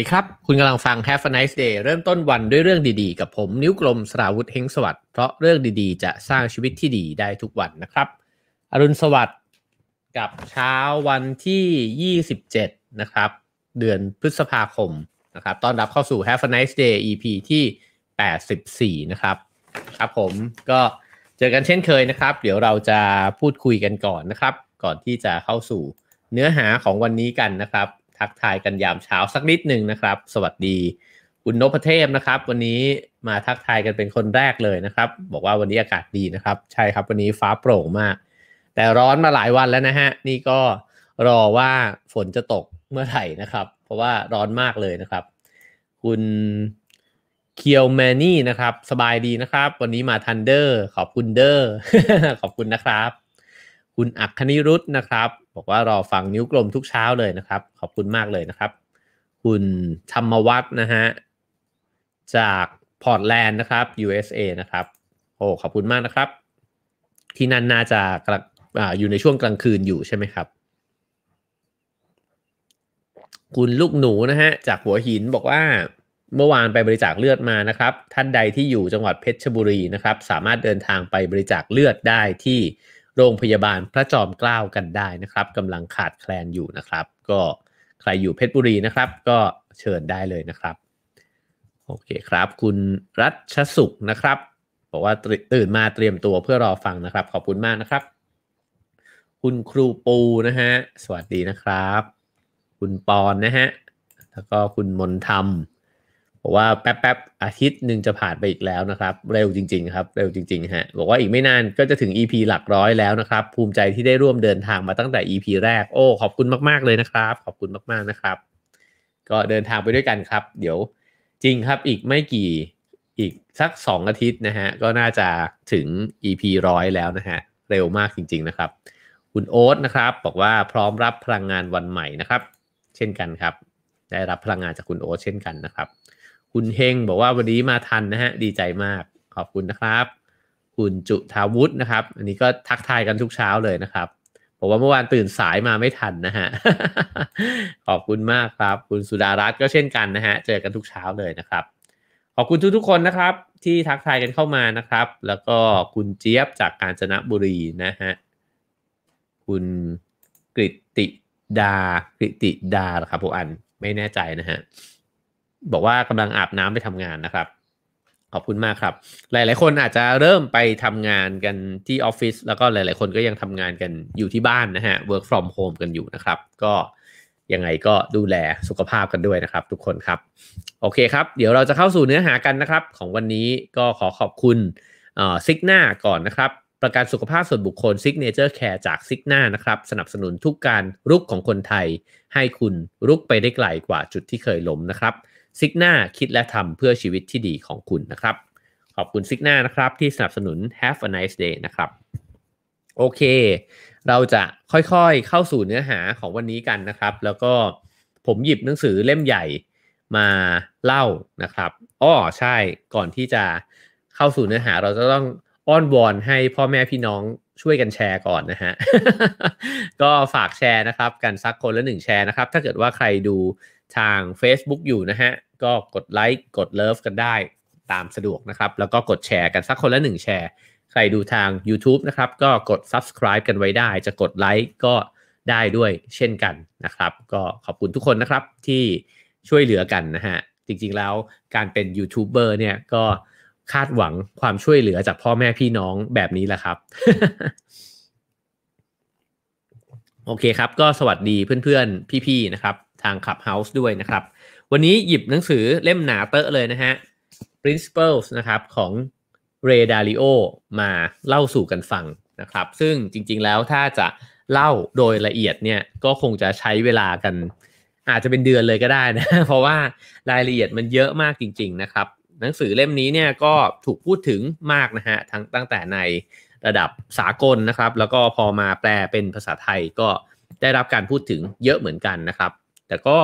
ดีครับ คุณกำลังฟัง Have a nice day เริ่มต้นวันด้วยเรื่องดีๆ กับผมนิ้วกลมสราวุธเฮงสวัสด์เพราะเรื่องดีๆ จะสร้างชีวิตที่ดีได้ทุกวันนะครับ อรุณสวัสดิ์กับเช้าวันที่ 27นะครับเดือนพฤษภาคมนะครับ ต้อนรับเข้าสู่ Have a nice day EP ที่ 84 นะครับ ครับ ผมก็เจอกันเช่นเคยนะครับ เดี๋ยวเราจะพูดคุยกันก่อนนะครับ ก่อนที่จะเข้าสู่เนื้อหาของวันนี้กันนะครับทักทายกันยามเช้าสักนิดหนึ่งนะครับ สวัสดี คุณนพเทพนะครับ วันนี้มาทักทายกันเป็นคนแรกเลยนะครับ บอกว่าวันนี้อากาศดีนะครับ ใช่ครับวันนี้ฟ้าโปร่งมาก แต่ร้อนมาหลายวันแล้วนะฮะ นี่ก็รอว่าฝนจะตกเมื่อไหร่นะครับ เพราะว่าร้อนมากเลยนะครับ คุณเคียวแมนี่นะครับ สบายดีนะครับ วันนี้มาทันเดอร์ขอบคุณเดอร์ ขอบคุณนะครับ คุณอักคณิรุธนะครับบอกว่ารอฟังนิ้วกลมทุกเช้าเลยนะครับ ขอบคุณมากเลยนะครับ คุณธรรมวัฒนะฮะ จากพอร์ตแลนด์นะครับ USA นะครับโอ้ขอบคุณมากนะครับ ที่นั่นน่าจะออยู่ในช่วงกลางคืนอยู่ใช่ไหมครับ คุณลูกหนูนะฮะจากหัวหินบอกว่าเมื่อวานไปบริจาคเลือดมานะครับ ท่านใดที่อยู่จังหวัดเพชรบุรีนะครับ สามารถเดินทางไปบริจาคเลือดได้ที่โรงพยาบาลพระจอมเกล้ากันได้นะครับกำลังขาดแคลนอยู่นะครับ ก็ใครอยู่เพชรบุรีนะครับ ก็เชิญได้เลยนะครับโอเคครับ คุณรัชสุขนะครับบอกว่าตื่นมาเตรียมตัวเพื่อรอฟังนะครับ ขอบคุณมากนะครับ คุณครูปูนะฮะสวัสดีนะครับ คุณปอนนะฮะแล้วก็คุณมนธรรมบอกว่าแป๊บๆอาทิตย์หนึ่งจะผ่านไปอีกแล้วนะครับ เร็วจริงๆครับเร็วจริงๆฮะบอกว่าอีกไม่นานก็จะถึง EP หลักร้อยแล้วนะครับ ภูมิใจที่ได้ร่วมเดินทางมาตั้งแต่ EP แรกโอ้ ขอบคุณมากๆเลยนะครับ ขอบคุณมากๆนะครับ ก็เดินทางไปด้วยกันครับ เดี๋ยวจริงครับ อีกไม่กี่อีกสัก 2 อาทิตย์นะฮะก็น่าจะถึง EP ร้อยแล้วนะฮะเร็วมากจริง ๆนะครับ คุณโอ๊ตนะครับบอกว่าพร้อมรับพลังงานวันใหม่นะครับ เช่นกันครับ ได้รับพลังงานจากคุณโอ๊ตเช่นกันนะครับคุณเฮงบอกว่าวันนี้มาทันนะฮะดีใจมากขอบคุณนะครับ คุณจุทาวุฒินะครับ อันนี้ก็ทักทายกันทุกเช้าเลยนะครับผมว่าเมื่อวานตื่นสายมาไม่ทันนะฮะ ขอบคุณมากครับ คุณสุดารัตน์ก็เช่นกันนะฮะเจอกันทุกเช้าเลยนะครับขอบคุณทุกๆ คนนะครับ ที่ทักทายกันเข้ามานะครับ แล้วก็คุณเจี๊ยบจากกาญจนบุรีนะฮะคุณกริติดากริติดาครับผมอันไม่แน่ใจนะฮะบอกว่ากำลังอาบน้ำไปทำงานนะครับ ขอบคุณมากครับ หลาย ๆ คนอาจจะเริ่มไปทำงานกันที่ออฟฟิศ แล้วก็หลายๆ คนก็ยังทำงานกันอยู่ที่บ้านนะฮะ work from home กันอยู่นะครับ ก็ยังไงก็ดูแลสุขภาพกันด้วยนะครับ ทุกคนครับ โอเคครับ เดี๋ยวเราจะเข้าสู่เนื้อหากันนะครับ ของวันนี้ก็ขอขอบคุณซิกหน้าก่อนนะครับประกันสุขภาพส่วนบุคคล Signature Care จากซิกหน้านะครับสนับสนุนทุกการรุกของคนไทย ให้คุณรุกไปได้ไกลกว่าจุดที่เคยล้มนะครับซิกหน้าคิดและทำเพื่อชีวิตที่ดีของคุณนะครับ ขอบคุณซิกหน้านะครับ ที่สนับสนุน Have a nice day นะครับโอเค เราจะค่อยๆเข้าสู่เนื้อหาของวันนี้กันนะครับ แล้วก็ผมหยิบหนังสือเล่มใหญ่มาเล่านะครับ อ้อใช่ก่อนที่จะเข้าสู่เนื้อหา เราจะต้องอ้อนวอนให้พ่อแม่พี่น้องช่วยกันแชร์ก่อนนะฮะก็ฝากแชร์นะครับกันสักคนละหนึ่งแชร์นะครับ ถ้าเกิดว่าใครดูทาง Facebook อยู่นะฮะ ก็กดไลค์กดเลิฟกันได้ตามสะดวกนะครับ แล้วก็กดแชร์กันสักคนละหนึ่งแชร์ ใครดูทาง YouTube นะครับ ก็กด Subscribe กันไว้ได้ จะกดไลค์ก็ได้ด้วยเช่นกันนะครับ ก็ขอบคุณทุกคนนะครับที่ช่วยเหลือกันนะฮะ จริงๆแล้วการเป็นยูทูบเบอร์เนี่ยก็คาดหวังความช่วยเหลือจากพ่อแม่พี่น้องแบบนี้แหละครับ โอเคครับ ก็สวัสดีเพื่อนๆพี่ๆนะครับทาง Clubhouse ด้วยนะครับ วันนี้หยิบหนังสือเล่มหนาเตอะเลยนะฮะ Principles นะครับของเรดาริโอมาเล่าสู่กันฟังนะครับ ซึ่งจริง ๆ แล้วถ้าจะเล่าโดยละเอียดเนี่ยก็คงจะใช้เวลากัน อาจจะเป็นเดือนเลยก็ได้นะ เพราะว่ารายละเอียดมันเยอะมากจริง ๆนะครับ หนังสือเล่มนี้เนี่ยก็ถูกพูดถึงมากนะฮะทั้งตั้งแต่ในระดับสากลนะครับ แล้วก็พอมาแปลเป็นภาษาไทยก็ได้รับการพูดถึงเยอะเหมือนกันนะครับแต่ก็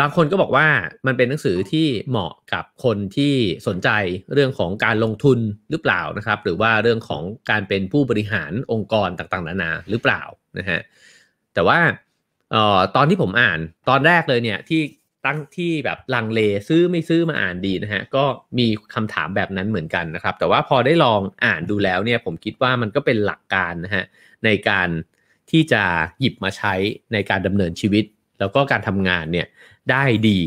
บางคนก็บอกว่ามันเป็นหนังสือที่เหมาะกับคนที่สนใจเรื่องของการลงทุนหรือเปล่านะครับ หรือว่าเรื่องของการเป็นผู้บริหารองค์กรต่างๆนานาหรือเปล่านะฮะแต่ว่าออตอนที่ผมอ่านตอนแรกเลยเนี่ยที่ตั้งที่แบบลังเลซื้อไม่ซื้อมาอ่านดีนะฮะก็มีคำถามแบบนั้นเหมือนกันนะครับ แต่ว่าพอได้ลองอ่านดูแล้วเนี่ยผมคิดว่ามันก็เป็นหลักการนะฮะในการที่จะหยิบมาใช้ในการดำเนินชีวิตแล้วก็การทำงานเนี่ยได้ดี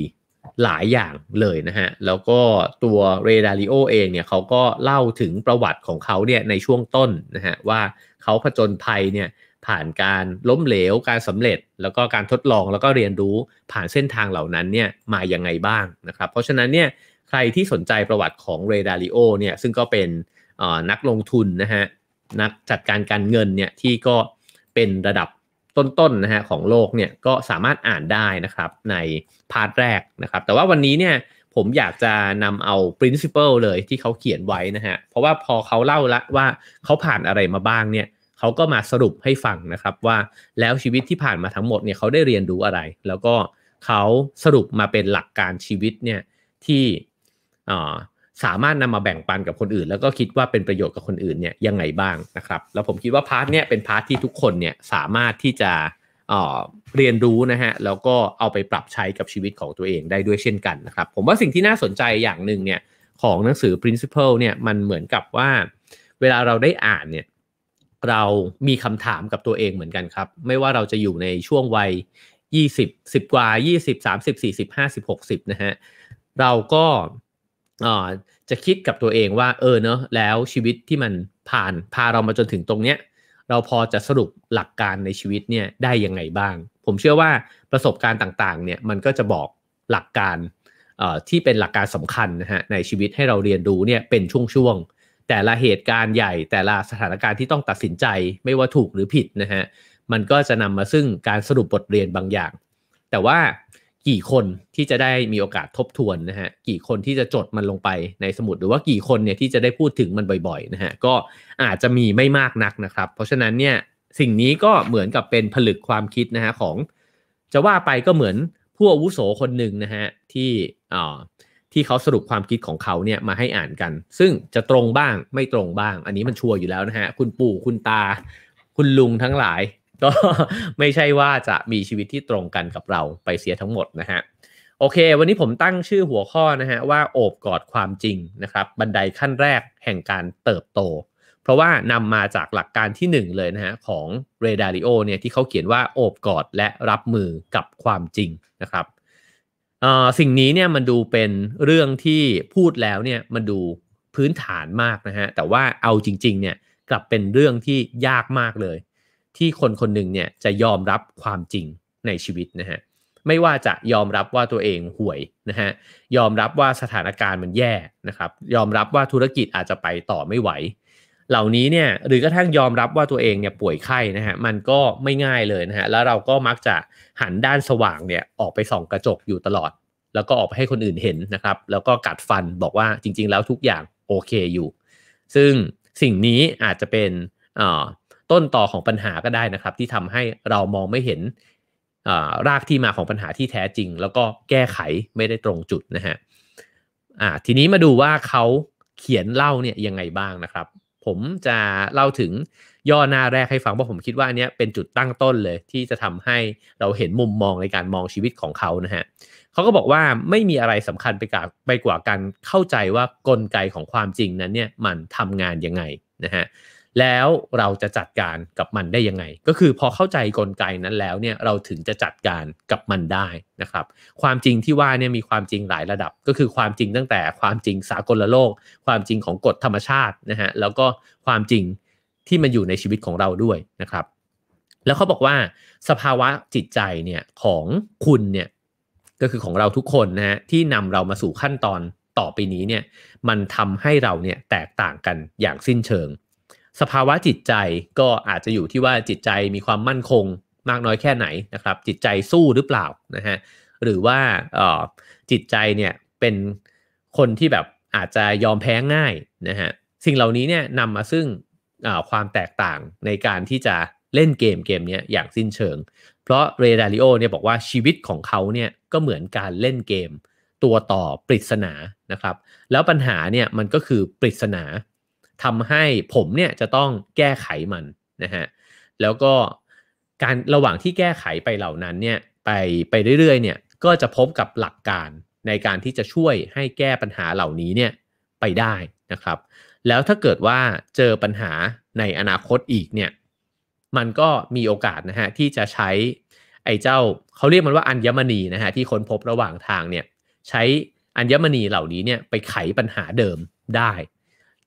หลายอย่างเลยนะฮะแล้วก็ตัวเรดาริโอเองเนี่ยเขาก็เล่าถึงประวัติของเขาเนี่ยในช่วงต้นนะฮะว่าเขาผจญภัยเนี่ยผ่านการล้มเหลว การสำเร็จแล้วก็การทดลองแล้วก็เรียนรู้ผ่านเส้นทางเหล่านั้นเนี่ยมาอย่างไงบ้างนะครับเพราะฉะนั้นเนี่ยใครที่สนใจประวัติของเรดาริโอเนี่ยซึ่งก็เป็นนักลงทุนนะฮะนักจัดการการเงินเนี่ยที่ก็เป็นระดับต้นๆนะฮะของโลกเนี่ยก็สามารถอ่านได้นะครับในพาร์ทแรกนะครับ แต่ว่าวันนี้เนี่ยผมอยากจะนำเอา principle เลยที่เขาเขียนไว้นะฮะเพราะว่าพอเขาเล่าละว่าเขาผ่านอะไรมาบ้าง เนี่ย เขาก็มาสรุปให้ฟังนะครับว่าแล้วชีวิตที่ผ่านมาทั้งหมดเนี่ยเขาได้เรียนรู้อะไร แล้วก็เขาสรุปมาเป็นหลักการชีวิตเนี่ยที่สามารถนำมาแบ่งปันกับคนอื่น แล้วก็คิดว่าเป็นประโยชน์กับคนอื่นเนี่ยยังไงบ้างนะครับแล้วผมคิดว่าพาร์ทเนี่ยเป็นพาร์ทที่ทุกคนเนี่ยสามารถที่จะเรียนรู้นะฮะแล้วก็เอาไปปรับใช้กับชีวิตของตัวเองได้ด้วยเช่นกันนะครับผมว่าสิ่งที่น่าสนใจอย่างหนึ่งเนี่ยของหนังสือ principle เนี่ยมันเหมือนกับว่า เวลาเราได้อ่านเนี่ยเรามีคำถามกับตัวเองเหมือนกันครับ ไม่ว่าเราจะอยู่ในช่วงวัย20 10กว่า20 30 40 50 60นะฮะเราก็จะคิดกับตัวเองว่าเออเนอะแล้วชีวิตที่มันผ่านพาเรามาจนถึงตรงเนี้ยเราพอจะสรุปหลักการในชีวิตเนี่ยได้ยังไงบ้าง ผมเชื่อว่าประสบการณ์ต่างๆเนี่ยมันก็จะบอกหลักการที่เป็นหลักการสำคัญนะฮะในชีวิตให้เราเรียนรู้เนี่ยเป็นช่วงๆแต่ละเหตุการณ์ใหญ่ แต่ละสถานการณ์ที่ต้องตัดสินใจไม่ว่าถูกหรือผิดนะฮะมันก็จะนำมาซึ่งการสรุปบทเรียนบางอย่าง แต่ว่ากี่คนที่จะได้มีโอกาสทบทวนนะฮะกี่คนที่จะจดมันลงไปในสมุดหรือว่ากี่คนเนี่ยที่จะได้พูดถึงมันบ่อยๆนะฮะก็อาจจะมีไม่มากนักนะครับ เพราะฉะนั้นเนี่ยสิ่งนี้ก็เหมือนกับเป็นผลึกความคิดนะฮะของ จะว่าไปก็เหมือนผู้อาวุโสคนหนึ่งนะฮะที่อ่าที่เขาสรุปความคิดของเขาเนี่ยมาให้อ่านกัน ซึ่งจะตรงบ้างไม่ตรงบ้าง อันนี้มันชัวร์อยู่แล้วนะฮะคุณปู่คุณตา คุณลุงทั้งหลายก็ไม่ใช่ว่าจะมีชีวิตที่ตรงกันกับเราไปเสียทั้งหมดนะฮะ โอเควันนี้ผมตั้งชื่อหัวข้อนะฮะว่าโอบกอดความจริงนะครับบันไดขั้นแรกแห่งการเติบโต เพราะว่านำมาจากหลักการที่1เลยนะฮะของเรดาริโอเนี่ยที่เขาเขียนว่าโอบกอดและรับมือกับความจริงนะครับสิ่งนี้เนี่ยมันดูเป็นเรื่องที่พูดแล้วเนี่ยมันดูพื้นฐานมากนะฮะแต่ว่าเอาจริงๆเนี่ยกลับเป็นเรื่องที่ยากมากเลยที่คนคนหนึ่งเนี่ยจะยอมรับความจริงในชีวิตนะฮะไม่ว่าจะยอมรับว่าตัวเองห่วยนะฮะยอมรับว่าสถานการณ์มันแย่นะครับยอมรับว่าธุรกิจอาจจะไปต่อไม่ไหว เหล่านี้เนี่ยหรือกระทั่งยอมรับว่าตัวเองเนี่ยป่วยไข้นะฮะมันก็ไม่ง่ายเลยนะฮะแล้วเราก็มักจะหันด้านสว่างเนี่ยออกไปส่องกระจกอยู่ตลอด แล้วก็ออกไปให้คนอื่นเห็นนะครับแล้วก็กัดฟันบอกว่าจริง ๆ แล้วทุกอย่างโอเคอยู่ ซึ่งสิ่งนี้อาจจะเป็นต้นต่อของปัญหาก็ได้นะครับ ที่ทำให้เรามองไม่เห็นรากที่มาของปัญหาที่แท้จริง แล้วก็แก้ไขไม่ได้ตรงจุดนะฮะทีนี้มาดูว่าเขาเขียนเล่าเนี่ยยังไงบ้างนะครับ ผมจะเล่าถึงย่อหน้าแรกให้ฟังเพราะผมคิดว่าอันนี้เป็นจุดตั้งต้นเลย ที่จะทำให้เราเห็นมุมมองในการมองชีวิตของเขานะฮะเขาก็บอกว่าไม่มีอะไรสำคัญไปกว่าไปกว่าการเข้าใจว่ากลไกของความจริงนั้นเนี่ยมันทำงานยังไงนะฮะแล้วเราจะจัดการกับมันได้ยังไง ก็คือพอเข้าใจกลไกนั้นแล้วเนี่ย เราถึงจะจัดการกับมันได้นะครับ ความจริงที่ว่าเนี่ยมีความจริงหลายระดับ ก็คือความจริงตั้งแต่ความจริงสากลโลก ความจริงของกฎธรรมชาตินะฮะ แล้วก็ความจริงที่มันอยู่ในชีวิตของเราด้วยนะครับ แล้วเขาบอกว่าสภาวะจิตใจเนี่ยของคุณเนี่ย ก็คือของเราทุกคนนะฮะที่นำเรามาสู่ขั้นตอนต่อไปนี้เนี่ย มันทำให้เราเนี่ยแตกต่างกันอย่างสิ้นเชิงสภาวะจิตใจก็อาจจะอยู่ที่ว่าจิตใจมีความมั่นคงมากน้อยแค่ไหนนะครับจิตใจสู้หรือเปล่านะฮะหรือว่าจิตใจเนี่ยเป็นคนที่แบบอาจจะยอมแพ้ง่ายนะฮะสิ่งเหล่านี้เนี่ยนำมาซึ่งความแตกต่างในการที่จะเล่นเกมเกมนี้อย่างสิ้นเชิง เพราะเรดาริโอเนี่ยบอกว่าชีวิตของเขาเนี่ยก็เหมือนการเล่นเกมตัวต่อปริศนานะครับ แล้วปัญหาเนี่ยมันก็คือปริศนาทำให้ผมเนี่ยจะต้องแก้ไขมันนะฮะ แล้วก็การระหว่างที่แก้ไขไปเหล่านั้นเนี่ยไปไปเรื่อยๆเนี่ย ก็จะพบกับหลักการในการที่จะช่วยให้แก้ปัญหาเหล่านี้เนี่ยไปได้นะครับ แล้วถ้าเกิดว่าเจอปัญหาในอนาคตอีกเนี่ย มันก็มีโอกาสนะฮะที่จะใช้ไอ้เจ้าเขาเรียกมันว่าอัญมณีนะฮะที่ค้นพบระหว่างทางเนี่ยใช้อัญมณีเหล่านี้เนี่ยไปไขปัญหาเดิมได้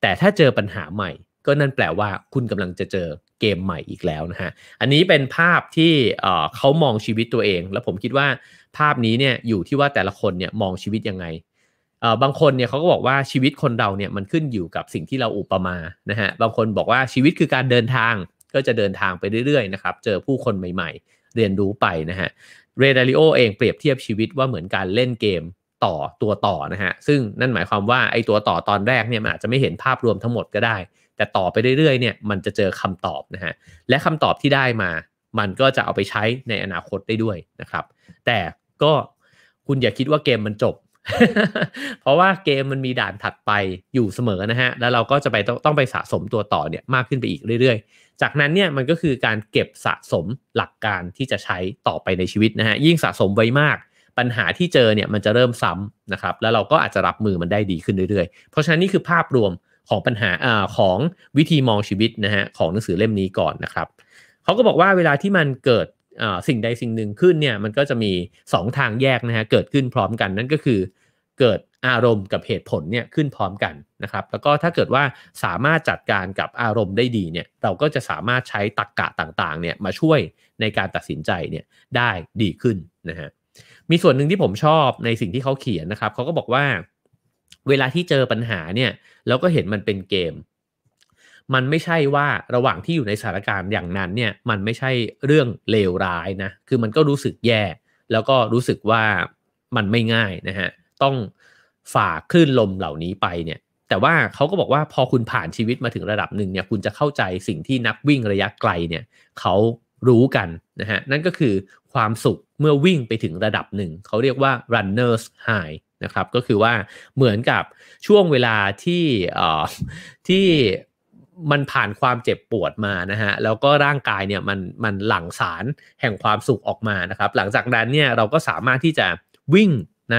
แต่ถ้าเจอปัญหาใหม่ก็นั่นแปลว่าคุณกำลังจะเจอเกมใหม่อีกแล้วนะฮะอันนี้เป็นภาพที่เขามองชีวิตตัวเอง แล้วผมคิดว่าภาพนี้เนี่ยอยู่ที่ว่าแต่ละคนเนี่ยมองชีวิตยังไง บางคนเนี่ยเขาก็บอกว่าชีวิตคนเราเนี่ยมันขึ้นอยู่กับสิ่งที่เราอุปมานะฮะบางคนบอกว่าชีวิตคือการเดินทาง ก็จะเดินทางไปเรื่อยๆนะครับเจอผู้คนใหม่ ๆ เรียนรู้ไปนะฮะเรดาริโอเองเปรียบเทียบชีวิตว่าเหมือนการเล่นเกมต่อตัวต่อนะฮะซึ่งนั่นหมายความว่าไอ้ตัวต่อตอนแรกเนี่ยมันอาจจะไม่เห็นภาพรวมทั้งหมดก็ได้ แต่ต่อไปเรื่อยๆเนี่ยมันจะเจอคำตอบนะฮะและคำตอบที่ได้มามันก็จะเอาไปใช้ในอนาคตได้ด้วยนะครับแต่ก็คุณอย่าคิดว่าเกมมันจบ เพราะว่าเกมมันมีด่านถัดไปอยู่เสมอนะฮะแล้วเราก็จะไปต้องไปสะสมตัวต่อเนี่ยมากขึ้นไปอีกเรื่อยๆ จากนั้นเนี่ยมันก็คือการเก็บสะสมหลักการที่จะใช้ต่อไปในชีวิตนะฮะยิ่งสะสมไว้มากปัญหาที่เจอเนี่ยมันจะเริ่มซ้ำนะครับ แล้วเราก็อาจจะรับมือมันได้ดีขึ้นเรื่อยๆ เพราะฉะนั้นนี่คือภาพรวมของปัญหาอของวิธีมองชีวิตนะฮะของหนังสือเล่มนี้ก่อนนะครับเขาก็บอกว่าเวลาที่มันเกิดสิ่งใดสิ่งหนึ่งขึ้นเนี่ยมันก็จะมี 2 ทางแยกนะฮะเกิดขึ้นพร้อมกัน นั่นก็คือ เกิดอารมณ์กับเหตุผลเนี่ยขึ้นพร้อมกันนะครับ แล้วก็ถ้าเกิดว่าสามารถจัดการกับอารมณ์ได้ดีเนี่ย เราก็จะสามารถใช้ตรกกะต่างๆ เนี่ยมาช่วยในการตัดสินใจเนี่ยได้ดีขึ้นนะฮะมีส่วนหนึ่งที่ผมชอบในสิ่งที่เขาเขียนนะครับ เขาก็บอกว่าเวลาที่เจอปัญหาเนี่ย เราก็เห็นมันเป็นเกม มันไม่ใช่ว่าระหว่างที่อยู่ในสถานการณ์อย่างนั้นเนี่ย มันไม่ใช่เรื่องเลวร้ายนะคือมันก็รู้สึกแย่ แล้วก็รู้สึกว่ามันไม่ง่ายนะฮะต้องฝ่าคลื่นลมเหล่านี้ไปเนี่ย แต่ว่าเขาก็บอกว่าพอคุณผ่านชีวิตมาถึงระดับหนึ่งเนี่ยคุณจะเข้าใจสิ่งที่นักวิ่งระยะไกลเนี่ยเขารู้กันนะฮะนั่นก็คือความสุขเมื่อวิ่งไปถึงระดับหนึ่ง เขาเรียกว่า runners high นะครับก็คือว่าเหมือนกับช่วงเวลาที่ที่มันผ่านความเจ็บปวดมานะฮะแล้วก็ร่างกายเนี่ยมันมันหลั่งสารแห่งความสุขออกมานะครับ หลังจากนั้นเนี่ยเราก็สามารถที่จะวิ่งใน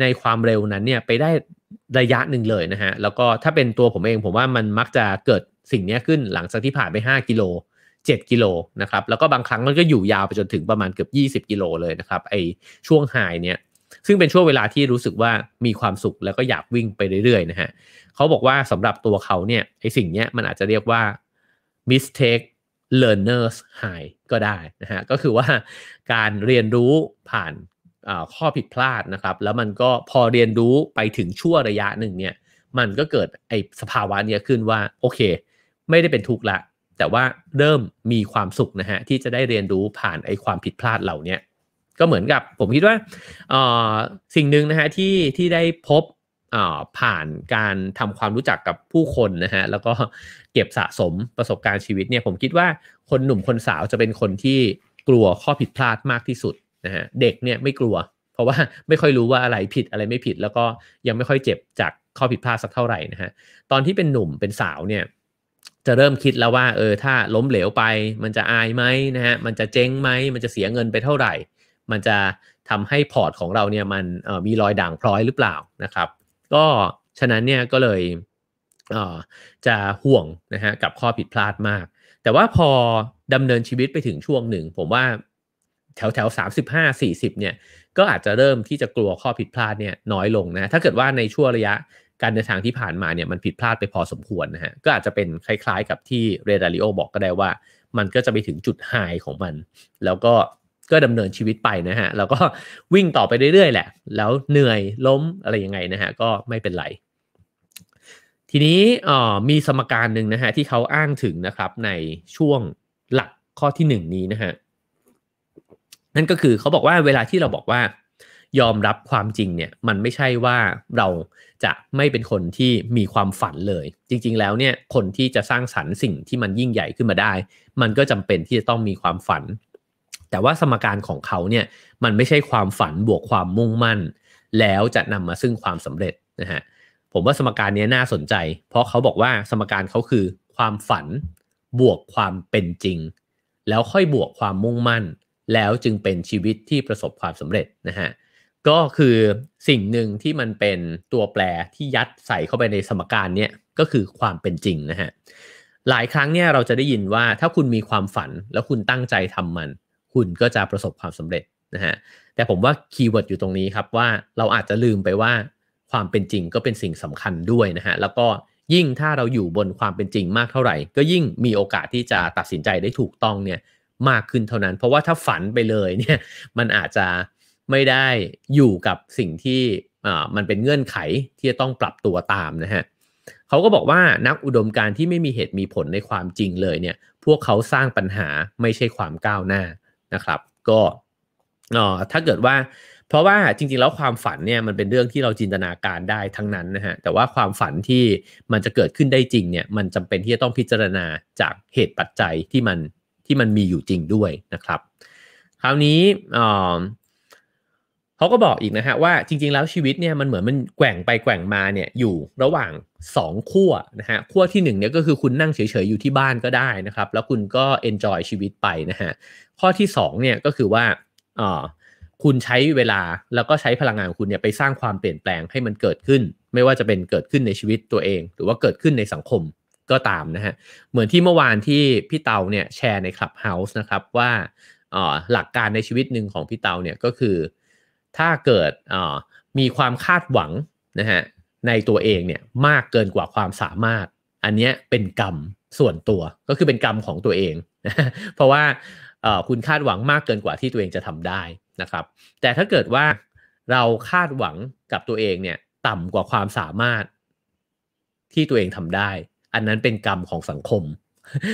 ในความเร็วนั้นเนี่ยไปได้ระยะหนึ่งเลยนะฮะแล้วก็ถ้าเป็นตัวผมเองผมว่ามันมักจะเกิดสิ่งนี้ขึ้นหลังจากที่ผ่านไป 5 กิโล7 กิโลนะครับ แล้วก็บางครั้งมันก็อยู่ยาวไปจนถึงประมาณเกือบ 20 กิโลเลยนะครับไอช่วงไฮเนี่ย ซึ่งเป็นช่วงเวลาที่รู้สึกว่ามีความสุขแล้วก็อยากวิ่งไปเรื่อยๆนะฮะเขาบอกว่าสำหรับตัวเขาเนี่ยไอสิ่งเนี้ยมันอาจจะเรียกว่า mistake learners high ก็ได้นะฮะ ก็คือว่าการเรียนรู้ผ่านข้อผิดพลาดนะครับ แล้วมันก็พอเรียนรู้ไปถึงชั่วระยะหนึ่งเนี่ย มันก็เกิดไอสภาวะเนี้ยขึ้นว่าโอเค ไม่ได้เป็นทุกข์ละแต่ว่าเริ่มมีความสุขนะฮะที่จะได้เรียนรู้ผ่านไอ้ความผิดพลาดเหล่านี้ก็เหมือนกับผมคิดว่าสิ่งหนึ่งนะฮะที่ที่ได้พบผ่านการทำความรู้จักกับผู้คนนะฮะแล้วก็เก็บสะสมประสบการณ์ชีวิตเนี่ยผมคิดว่าคนหนุ่มคนสาวจะเป็นคนที่กลัวข้อผิดพลาดมากที่สุดนะฮะเด็กเนี่ยไม่กลัว เพราะว่าไม่ค่อยรู้ว่าอะไรผิดอะไรไม่ผิด แล้วก็ยังไม่ค่อยเจ็บจากข้อผิดพลาดสักเท่าไหร่นะฮะตอนที่เป็นหนุ่มเป็นสาวเนี่ยจะเริ่มคิดแล้วว่าเออถ้าล้มเหลวไป มันจะอายไหมนะฮะมันจะเจ๊งไหมมันจะเสียเงินไปเท่าไหร่ มันจะทำให้พอร์ตของเราเนี่ยมันมีรอยด่างพร้อยหรือเปล่านะครับ ก็ฉะนั้นเนี่ยก็เลยอจะห่วงนะฮะกับข้อผิดพลาดมาก แต่ว่าพอดำเนินชีวิตไปถึงช่วงหนึ่ง ผมว่าแถวแถวสามสิบห้าสี่สิบเนี่ย ก็อาจจะเริ่มที่จะกลัวข้อผิดพลาดเนี่ยน้อยลงนะ ถ้าเกิดว่าในช่วงระยะการเดินทางที่ผ่านมาเนี่ยมันผิดพลาดไปพอสมควรนะฮะก็อาจจะเป็นคล้ายๆกับที่เรดาริโอบอกก็ได้ว่า มันก็จะไปถึงจุดไฮของมัน แล้วก็ก็ดำเนินชีวิตไปนะฮะแล้วก็วิ่งต่อไปเรื่อยๆแหละแล้วเหนื่อยล้มอะไรยังไงนะฮะก็ไม่เป็นไร ทีนี้มีสมการหนึ่งนะฮะที่เขาอ้างถึงนะครับในช่วงหลักข้อที่ 1 นี้นะฮะนั่นก็คือเขาบอกว่าเวลาที่เราบอกว่ายอมรับความจริงเนี่ยมันไม่ใช่ว่าเราจะไม่เป็นคนที่มีความฝันเลย จริงๆ แล้วเนี่ยคนที่จะสร้างสรรค์สิ่งที่มันยิ่งใหญ่ขึ้นมาได้ มันก็จำเป็นที่จะต้องมีความฝัน แต่ว่าสมการของเขาเนี่ยมันไม่ใช่ความฝันบวกความมุ่งมั่น แล้วจะนำมาซึ่งความสำเร็จนะฮะผมว่าสมการนี้น่าสนใจ เพราะเขาบอกว่าสมการเขาคือความฝันบวกความเป็นจริง แล้วค่อยบวกความมุ่งมั่น แล้วจึงเป็นชีวิตที่ประสบความสำเร็จนะฮะก็คือสิ่งหนึ่งที่มันเป็นตัวแปรที่ยัดใส่เข้าไปในสมการเนี่ยก็คือความเป็นจริงนะฮะหลายครั้งเนี่ยเราจะได้ยินว่าถ้าคุณมีความฝันแล้วคุณตั้งใจทำมัน คุณก็จะประสบความสำเร็จนะฮะแต่ผมว่าคีย์เวิร์ดอยู่ตรงนี้ครับว่าเราอาจจะลืมไปว่า ความเป็นจริงก็เป็นสิ่งสำคัญด้วยนะฮะแล้วก็ยิ่งถ้าเราอยู่บนความเป็นจริงมากเท่าไหร่ ก็ยิ่งมีโอกาสที่จะตัดสินใจได้ถูกต้องเนี่ยมากขึ้นเท่านั้น เพราะว่าถ้าฝันไปเลยเนี่ยมันอาจจะไม่ได้อยู่กับสิ่งที่มันเป็นเงื่อนไขที่จะต้องปรับตัวตามนะฮะเขาก็บอกว่านักอุดมการที่ไม่มีเหตุมีผลในความจริงเลยเนี่ยพวกเขาสร้างปัญหาไม่ใช่ความก้าวหน้านะครับ ก็ถ้าเกิดว่าเพราะว่าจริง ๆ แล้วความฝันเนี่ยมันเป็นเรื่องที่เราจินตนาการได้ทั้งนั้นนะฮะแต่ว่าความฝันที่มันจะเกิดขึ้นได้จริงเนี่ยมันจำเป็นที่จะต้องพิจารณาจากเหตุปัจจัยที่มันที่มันมีอยู่จริงด้วยนะครับ คราวนี้เขาก็บอกอีกนะฮะว่าจริงๆแล้วชีวิตเนี่ยมันเหมือนมันแกว่งไปแกว่งมาเนี่ยอยู่ระหว่าง2ขั้วนะฮะขั้วที่1เนี่ยก็คือคุณนั่งเฉยๆอยู่ที่บ้านก็ได้นะครับแล้วคุณก็เอนจอยชีวิตไปนะฮะข้อที่2เนี่ยก็คือว่าอ่คุณใช้เวลาแล้วก็ใช้พลังงานของคุณเนี่ยไปสร้างความเปลี่ยนแปลงให้มันเกิดขึ้น ไม่ว่าจะเป็นเกิดขึ้นในชีวิตตัวเอง หรือว่าเกิดขึ้นในสังคมก็ตามนะฮะเหมือนที่เมื่อวานที่พี่เตาเนี่ยแชร์ในคลับเฮาส์นะครับว่าหลักการในชีวิตหนึ่งของพี่เตาเนี่ยก็คือถ้าเกิดมีความคาดหวังนะฮะในตัวเองเนี่ยมากเกินกว่าความสามารถ อันนี้เป็นกรรมส่วนตัวก็คือเป็นกรรมของตัวเอง เพราะว่าคุณคาดหวังมากเกินกว่าที่ตัวเองจะทำได้นะครับ แต่ถ้าเกิดว่าเราคาดหวังกับตัวเองเนี่ยต่ำกว่าความสามารถที่ตัวเองทำได้อันนั้นเป็นกรรมของสังคม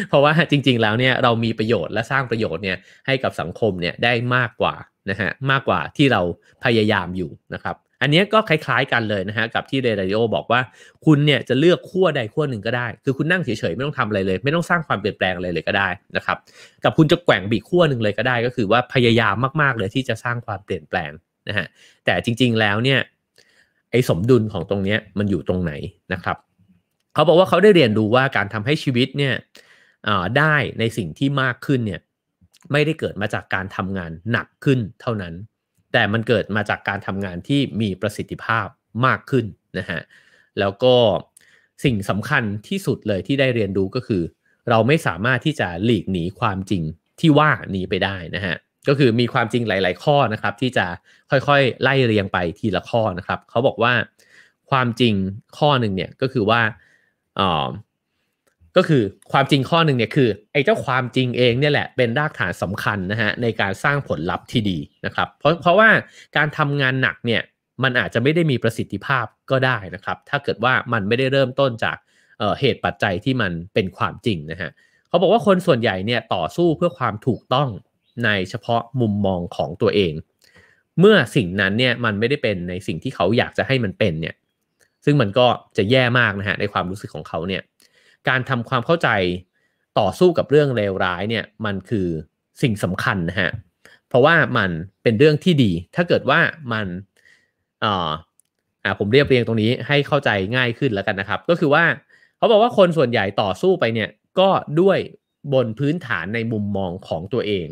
เพราะว่าจริง ๆ แล้วเนี่ยเรามีประโยชน์และสร้างประโยชน์เนี่ยให้กับสังคมเนี่ยได้มากกว่านะฮะมากกว่าที่เราพยายามอยู่นะครับ อันนี้ก็คล้าย ๆ กันเลยนะฮะกับที่เรดิโอบอกว่าคุณเนี่ยจะเลือกขั้วใดขั้วหนึ่งก็ได้ คือคุณนั่งเฉยๆไม่ต้องทำอะไรเลย ไม่ต้องสร้างความเปลี่ยนแปลงอะไรเลยก็ได้นะครับ กับคุณจะแกว่งบีขั้วหนึ่งเลยก็ได้ ก็คือว่าพยายามมากๆเลยที่จะสร้างความเปลี่ยนแปลงนะฮะแต่จริงๆ แล้วเนี่ยไอ้สมดุลของตรงเนี้ยมันอยู่ตรงไหนนะครับเขาบอกว่าเขาได้เรียนรู้ว่าการทำให้ชีวิตเนี่ยได้ในสิ่งที่มากขึ้นเนี่ยไม่ได้เกิดมาจากการทำงานหนักขึ้นเท่านั้น แต่มันเกิดมาจากการทำงานที่มีประสิทธิภาพมากขึ้นนะฮะแล้วก็สิ่งสำคัญที่สุดเลยที่ได้เรียนรู้ก็คือ เราไม่สามารถที่จะหลีกหนีความจริงที่ว่านี้ไปได้นะฮะก็คือมีความจริงหลายๆข้อนะครับ ที่จะค่อยๆ ไล่เรียงไปทีละข้อนะครับ เขาบอกว่าความจริงข้อหนึ่งเนี่ยก็คือว่าก็คือความจริงข้อหนึ่งเนี่ยคือไอ้เจ้าความจริงเองเนี่ยแหละเป็นรากฐานสำคัญนะฮะในการสร้างผลลัพธ์ที่ดีนะครับเพราะเพราะว่าการทำงานหนักเนี่ยมันอาจจะไม่ได้มีประสิทธิภาพก็ได้นะครับถ้าเกิดว่ามันไม่ได้เริ่มต้นจากเหตุปัจจัยที่มันเป็นความจริงนะฮะเขาบอกว่าคนส่วนใหญ่เนี่ยต่อสู้เพื่อความถูกต้องในเฉพาะมุมมองของตัวเอง เมื่อสิ่งนั้นเนี่ยมันไม่ได้เป็นในสิ่งที่เขาอยากจะให้มันเป็นเนี่ยซึ่งมันก็จะแย่มากนะฮะในความรู้สึกของเขาเนี่ยการทำความเข้าใจต่อสู้กับเรื่องเลวร้ายเนี่ยมันคือสิ่งสำคัญนะฮะเพราะว่ามันเป็นเรื่องที่ดี ถ้าเกิดว่ามันอ่าอ่าผมเรียบเรียงตรงนี้ให้เข้าใจง่ายขึ้นแล้วกันนะครับ ก็คือว่าเขาบอกว่าคนส่วนใหญ่ต่อสู้ไปเนี่ยก็ด้วยบนพื้นฐานในมุมมองของตัวเอง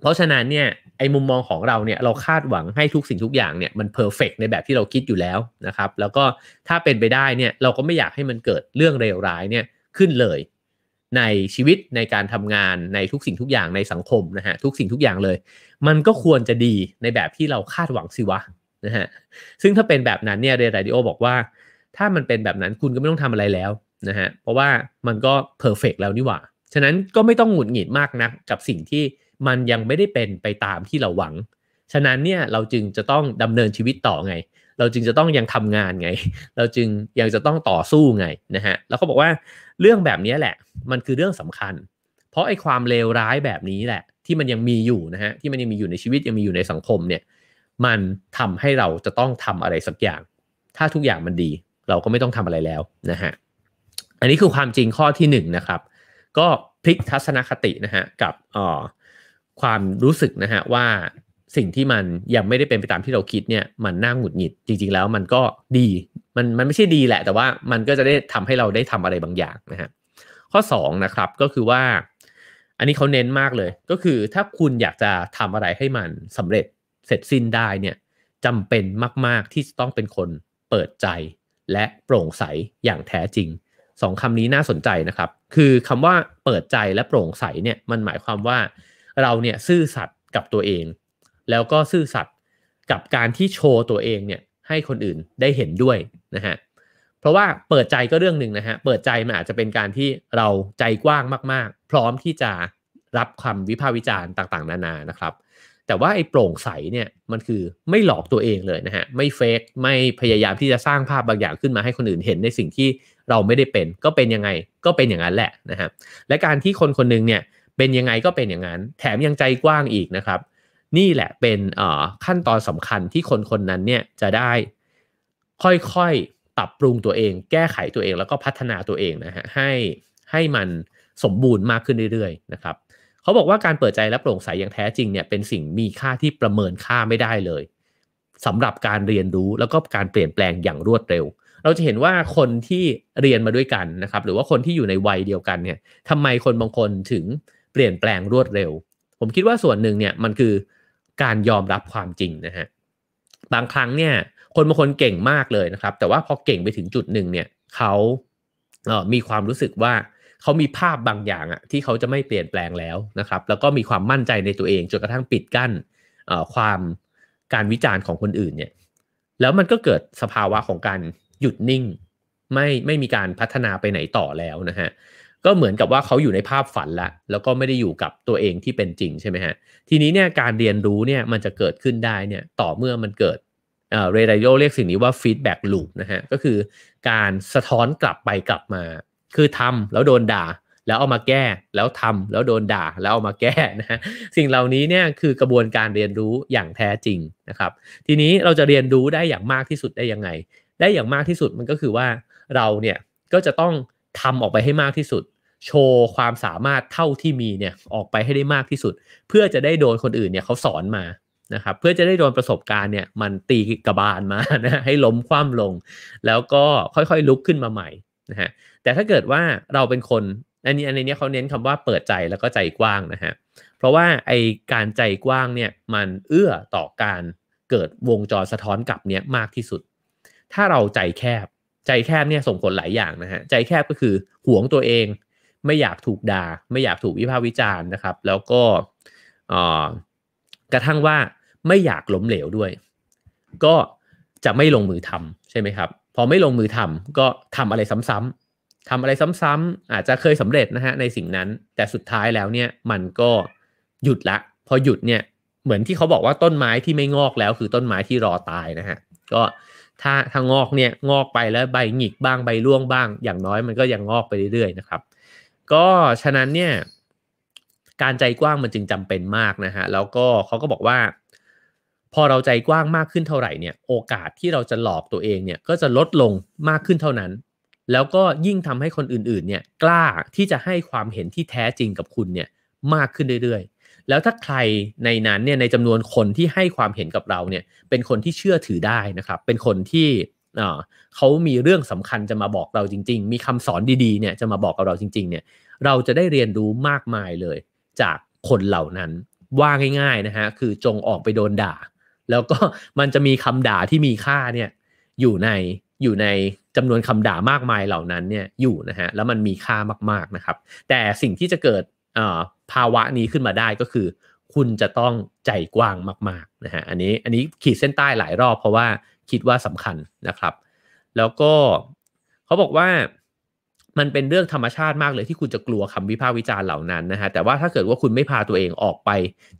เพราะฉะนั้นเนี่ยไอ้มุมมองของเราเนี่ยเราคาดหวังให้ทุกสิ่งทุกอย่างเนี่ยมันเพอร์เฟกในแบบที่เราคิดอยู่แล้วนะครับแล้วก็ถ้าเป็นไปได้เนี่ยเราก็ไม่อยากให้มันเกิดเรื่องเลวร้ายเนี่ยขึ้นเลยในชีวิตในการทำงานในทุกสิ่งทุกอย่างในสังคมนะฮะทุกสิ่งทุกอย่างเลย มันก็ควรจะดีในแบบที่เราคาดหวังสิวะนะฮะซึ่งถ้าเป็นแบบนั้นเนี่ยเรดิโอบอกว่า ถ้ามันเป็นแบบนั้นคุณก็ไม่ต้องทำอะไรแล้วนะฮะเพราะว่ามันก็เพอร์เฟกแล้วนี่หว่า ฉะนั้นก็ไม่ต้องหงุดหงิดมากนะักกับสิ่งที่มันยังไม่ได้เป็นไปตามที่เราหวัง ฉะนั้นเนี่ยเราจึงจะต้องดำเนินชีวิตต่อไง เราจึงจะต้องยังทำงานไง เราจึงยังจะต้องต่อสู้ไงนะฮะ แล้วเขาบอกว่าเรื่องแบบนี้แหละ มันคือเรื่องสำคัญ เพราะไอ้ความเลวร้ายแบบนี้แหละ ที่มันยังมีอยู่นะฮะที่มันยังมีอยู่ในชีวิตยังมีอยู่ในสังคมเนี่ยมันทำให้เราจะต้องทำอะไรสักอย่าง ถ้าทุกอย่างมันดี เราก็ไม่ต้องทำอะไรแล้วนะฮะอันนี้คือความจริงข้อที่1นนะครับก็พลิกทัศนคตินะฮะกับอ๋อความรู้สึกนะฮะว่าสิ่งที่มันยังไม่ได้เป็นไปตามที่เราคิดเนี่ย มันน่าหงุดหงิดจริงๆ แล้วมันก็ดี มันมันไม่ใช่ดีแหละ แต่ว่ามันก็จะได้ทำให้เราได้ทำอะไรบางอย่างนะฮะข้อ2นะครับก็คือว่าอันนี้เขาเน้นมากเลย ก็คือถ้าคุณอยากจะทำอะไรให้มันสำเร็จเสร็จสิ้นได้เนี่ยจำเป็นมาก ๆที่จะต้องเป็นคนเปิดใจและโปร่งใสอย่างแท้จริงสองคำนี้น่าสนใจนะครับ คือคำว่าเปิดใจและโปร่งใสเนี่ยมันหมายความว่าเราเนี่ยซื่อสัตย์กับตัวเอง แล้วก็ซื่อสัตย์กับการที่โชว์ตัวเองเนี่ยให้คนอื่นได้เห็นด้วยนะฮะเพราะว่าเปิดใจก็เรื่องหนึ่งนะฮะเปิดใจมันอาจจะเป็นการที่เราใจกว้างมาก ๆ พร้อมที่จะรับคำวิพากษ์วิจารณ์ต่าง ๆนานานะครับ แต่ว่าไอ้โปร่งใสเนี่ยมันคือไม่หลอกตัวเองเลยนะฮะไม่เฟกไม่พยายามที่จะสร้างภาพบางอย่างขึ้นมาให้คนอื่นเห็นในสิ่งที่เราไม่ได้เป็น ก็เป็นยังไงก็เป็นอย่างนั้นแหละนะฮะและการที่คนคนนึงเนี่ยเป็นยังไงก็เป็นอย่างนั้น แถมยังใจกว้างอีกนะครับ นี่แหละเป็นขั้นตอนสำคัญที่คนคนนั้นเนี่ยจะได้ค่อยๆปรับปรุงตัวเอง แก้ไขตัวเองแล้วก็พัฒนาตัวเองนะฮะให้ให้มันสมบูรณ์มากขึ้นเรื่อยๆนะครับ เขาบอกว่าการเปิดใจและโปร่งใสอย่างแท้จริงเนี่ยเป็นสิ่งมีค่าที่ประเมินค่าไม่ได้เลยสำหรับการเรียนรู้แล้วก็การเปลี่ยนแปลงอย่างรวดเร็ว เราจะเห็นว่าคนที่เรียนมาด้วยกันนะครับ หรือว่าคนที่อยู่ในวัยเดียวกันเนี่ยทำไมคนบางคนถึงเปลี่ยนแปลงรวดเร็ว ผมคิดว่าส่วนหนึ่งเนี่ยมันคือการยอมรับความจริงนะฮะ บางครั้งเนี่ย คนบางคนเก่งมากเลยนะครับ แต่ว่าพอเก่งไปถึงจุดหนึ่งเนี่ยเขาเมีความรู้สึกว่าเขามีภาพบางอย่างอะที่เขาจะไม่เปลี่ยนแปลงแล้วนะครับ แล้วก็มีความมั่นใจในตัวเองจนกระทั่งปิดกั้นความการวิจารณ์ของคนอื่นเนี่ย แล้วมันก็เกิดสภาวะของการหยุดนิ่ง ไม่ไม่มีการพัฒนาไปไหนต่อแล้วนะฮะก็เหมือนกับว่าเขาอยู่ในภาพฝันละแล้วก็ไม่ได้อยู่กับตัวเองที่เป็นจริงใช่ไหมฮะทีนี้เนี่ยการเรียนรู้เนี่ยมันจะเกิดขึ้นได้เนี่ยต่อเมื่อมันเกิดเรดายโอเรียกสิ่งนี้ว่าฟีดแบ็กลูปนะฮะก็คือการสะท้อนกลับไปกลับมาคือทำแล้วโดนด่าแล้วเอามาแก้แล้วทำ แล้วโดนด่าแล้วเอามาแก้นะฮะสิ่งเหล่านี้เนี่ยคือกระบวนการเรียนรู้อย่างแท้จริงนะครับ ทีนี้เราจะเรียนรู้ได้อย่างมากที่สุดได้ยังไง ได้อย่างมากที่สุดมันก็คือว่าเราเนี่ยก็จะต้องทำออกไปให้มากที่สุดโชว์ความสามารถเท่าที่มีเนี่ยออกไปให้ได้มากที่สุด เพื่อจะได้โดนคนอื่นเนี่ยเขาสอนมานะครับเพื่อจะได้โดนประสบการณ์เนี่ยมันตีกระบาลมานะให้ล้มคว่ำลง แล้วก็ค่อยๆลุกขึ้นมาใหม่นะฮะแต่ถ้าเกิดว่าเราเป็นคนอันนี้อันนี้เขาเน้นคำว่าเปิดใจแล้วก็ใจกว้างนะฮะเพราะว่าไอการใจกว้างเนี่ยมันเอื้อต่อการเกิดวงจรสะท้อนกลับเนี่ยมากที่สุด ถ้าเราใจแคบใจแคบเนี่ยส่งผลหลายอย่างนะฮะใจแคบก็คือหวงตัวเองไม่อยากถูกด่าไม่อยากถูกวิพากษ์วิจารณ์นะครับ แล้วก็กระทั่งว่าไม่อยากล้มเหลวด้วย ก็จะไม่ลงมือทำใช่ไหมครับพอไม่ลงมือทำ ก็ทำอะไรซ้ำ ๆ ทำอะไรซ้ำๆอาจจะเคยสำเร็จนะฮะในสิ่งนั้น แต่สุดท้ายแล้วเนี่ยมันก็หยุดละ พอหยุดเนี่ยเหมือนที่เขาบอกว่าต้นไม้ที่ไม่งอกแล้ว คือต้นไม้ที่รอตายนะฮะก็ถ้าถ้างอกเนี่ยงอกไปแล้วใบหงิกบ้างใบร่วงบ้าง อย่างน้อยมันก็ยังงอกไปเรื่อย ๆนะครับก็ฉะนั้นเนี่ยการใจกว้างมันจึงจำเป็นมากนะฮะแล้วก็เขาก็บอกว่า พอเราใจกว้างมากขึ้นเท่าไหร่เนี่ยโอกาสที่เราจะหลอกตัวเองเนี่ยก็จะลดลงมากขึ้นเท่านั้น แล้วก็ยิ่งทำให้คนอื่นๆเนี่ยกล้าที่จะให้ความเห็นที่แท้จริงกับคุณเนี่ยมากขึ้นเรื่อยๆ แล้วถ้าใครในนั้นเนี่ยในจำนวนคนที่ให้ความเห็นกับเราเนี่ยเป็นคนที่เชื่อถือได้นะครับเป็นคนที่เขามีเรื่องสำคัญจะมาบอกเราจริง ๆ มีคำสอนดีๆ เนี่ยจะมาบอกกับเราจริงๆ เนี่ยเราจะได้เรียนรู้มากมายเลย จากคนเหล่านั้นว่าง่ายๆ นะฮะคือจงออกไปโดนด่า แล้วก็มันจะมีคำด่าที่มีค่าเนี่ยอยู่ใน อยู่ในจำนวนคำด่ามากมายเหล่านั้นเนี่ยอยู่นะฮะแล้วมันมีค่ามากๆ นะครับแต่สิ่งที่จะเกิดภาวะนี้ขึ้นมาได้ก็คือ คุณจะต้องใจกว้างมากๆนะฮะอันนี้อันนี้ขีดเส้นใต้หลายรอบเพราะว่าคิดว่าสำคัญนะครับ แล้วก็เขาบอกว่ามันเป็นเรื่องธรรมชาติมากเลยที่คุณจะกลัวคำวิพากษ์วิจารณ์เหล่านั้นนะฮะแต่ว่าถ้าเกิดว่าคุณไม่พาตัวเองออกไป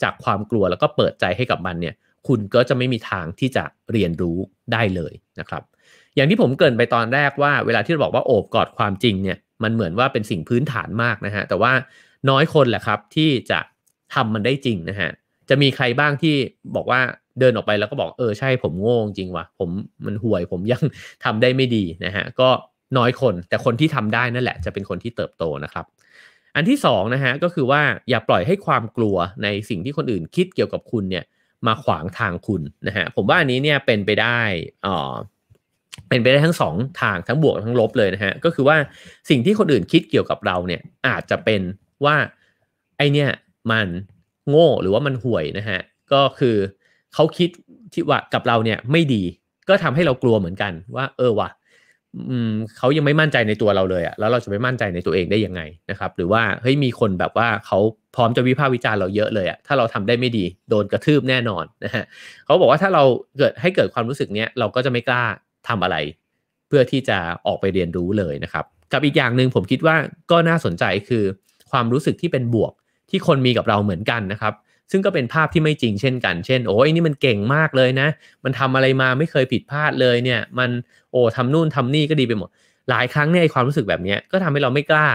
จากความกลัวแล้วก็เปิดใจให้กับมันเนี่ย คุณก็จะไม่มีทางที่จะเรียนรู้ได้เลยนะครับ อย่างที่ผมเกินไปตอนแรกว่าเวลาที่เราบอกว่าโอบกอดความจริงเนี่ยมันเหมือนว่าเป็นสิ่งพื้นฐานมากนะฮะแต่ว่าน้อยคนแหละครับที่จะทำมันได้จริงนะฮะจะมีใครบ้างที่บอกว่าเดินออกไปแล้วก็บอกเออใช่ผมโง่จริงวะผมมันห่วยผมยังทำได้ไม่ดีนะฮะก็น้อยคนแต่คนที่ทำได้นั่นแหละ จะเป็นคนที่เติบโตนะครับอันที่2นะฮะก็คือว่าอย่าปล่อยให้ความกลัวในสิ่งที่คนอื่นคิดเกี่ยวกับคุณเนี่ยมาขวางทางคุณนะฮะผมว่าอันนี้เนี่ยเป็นไปได้อ่อเป็นไปได้ทั้งสองทางทั้งบวกทั้งลบเลยนะฮะก็คือว่าสิ่งที่คนอื่นคิดเกี่ยวกับเราเนี่ย อาจจะเป็นว่าไอเนี่ยมันโง่หรือว่ามันห่วยนะฮะก็คือเขาคิดที่ว่ากับเราเนี่ยไม่ดี ก็ทำให้เรากลัวเหมือนกัน ว่า เออว่ะเขายังไม่มั่นใจในตัวเราเลยอะแล้วเราจะไม่มั่นใจในตัวเองได้ยังไงนะครับ หรือว่าเฮ้ยมีคนแบบว่า เขาพร้อมจะวิพากษ์วิจารณ์เราเยอะเลยอะถ้าเราทำได้ไม่ดี โดนกระทืบแน่นอนนะฮะ เขาบอกว่าถ้าเราเกิดให้เกิดความรู้สึกเนี้ย เราก็จะไม่กล้าทำอะไร เพื่อที่จะออกไปเรียนรู้เลยนะครับ กับอีกอย่างหนึ่งผมคิดว่าก็น่าสนใจคือความรู้สึกที่เป็นบวกที่คนมีกับเราเหมือนกันนะครับซึ่งก็เป็นภาพที่ไม่จริงเช่นกัน เช่น โอ้ยนี่มันเก่งมากเลยนะ มันทำอะไรมาไม่เคยผิดพลาดเลยเนี่ย มัน โอ้ทำนู่นทำนี่ก็ดีไปหมด หลายครั้งเนี่ยความรู้สึกแบบนี้ก็ทำให้เราไม่กล้า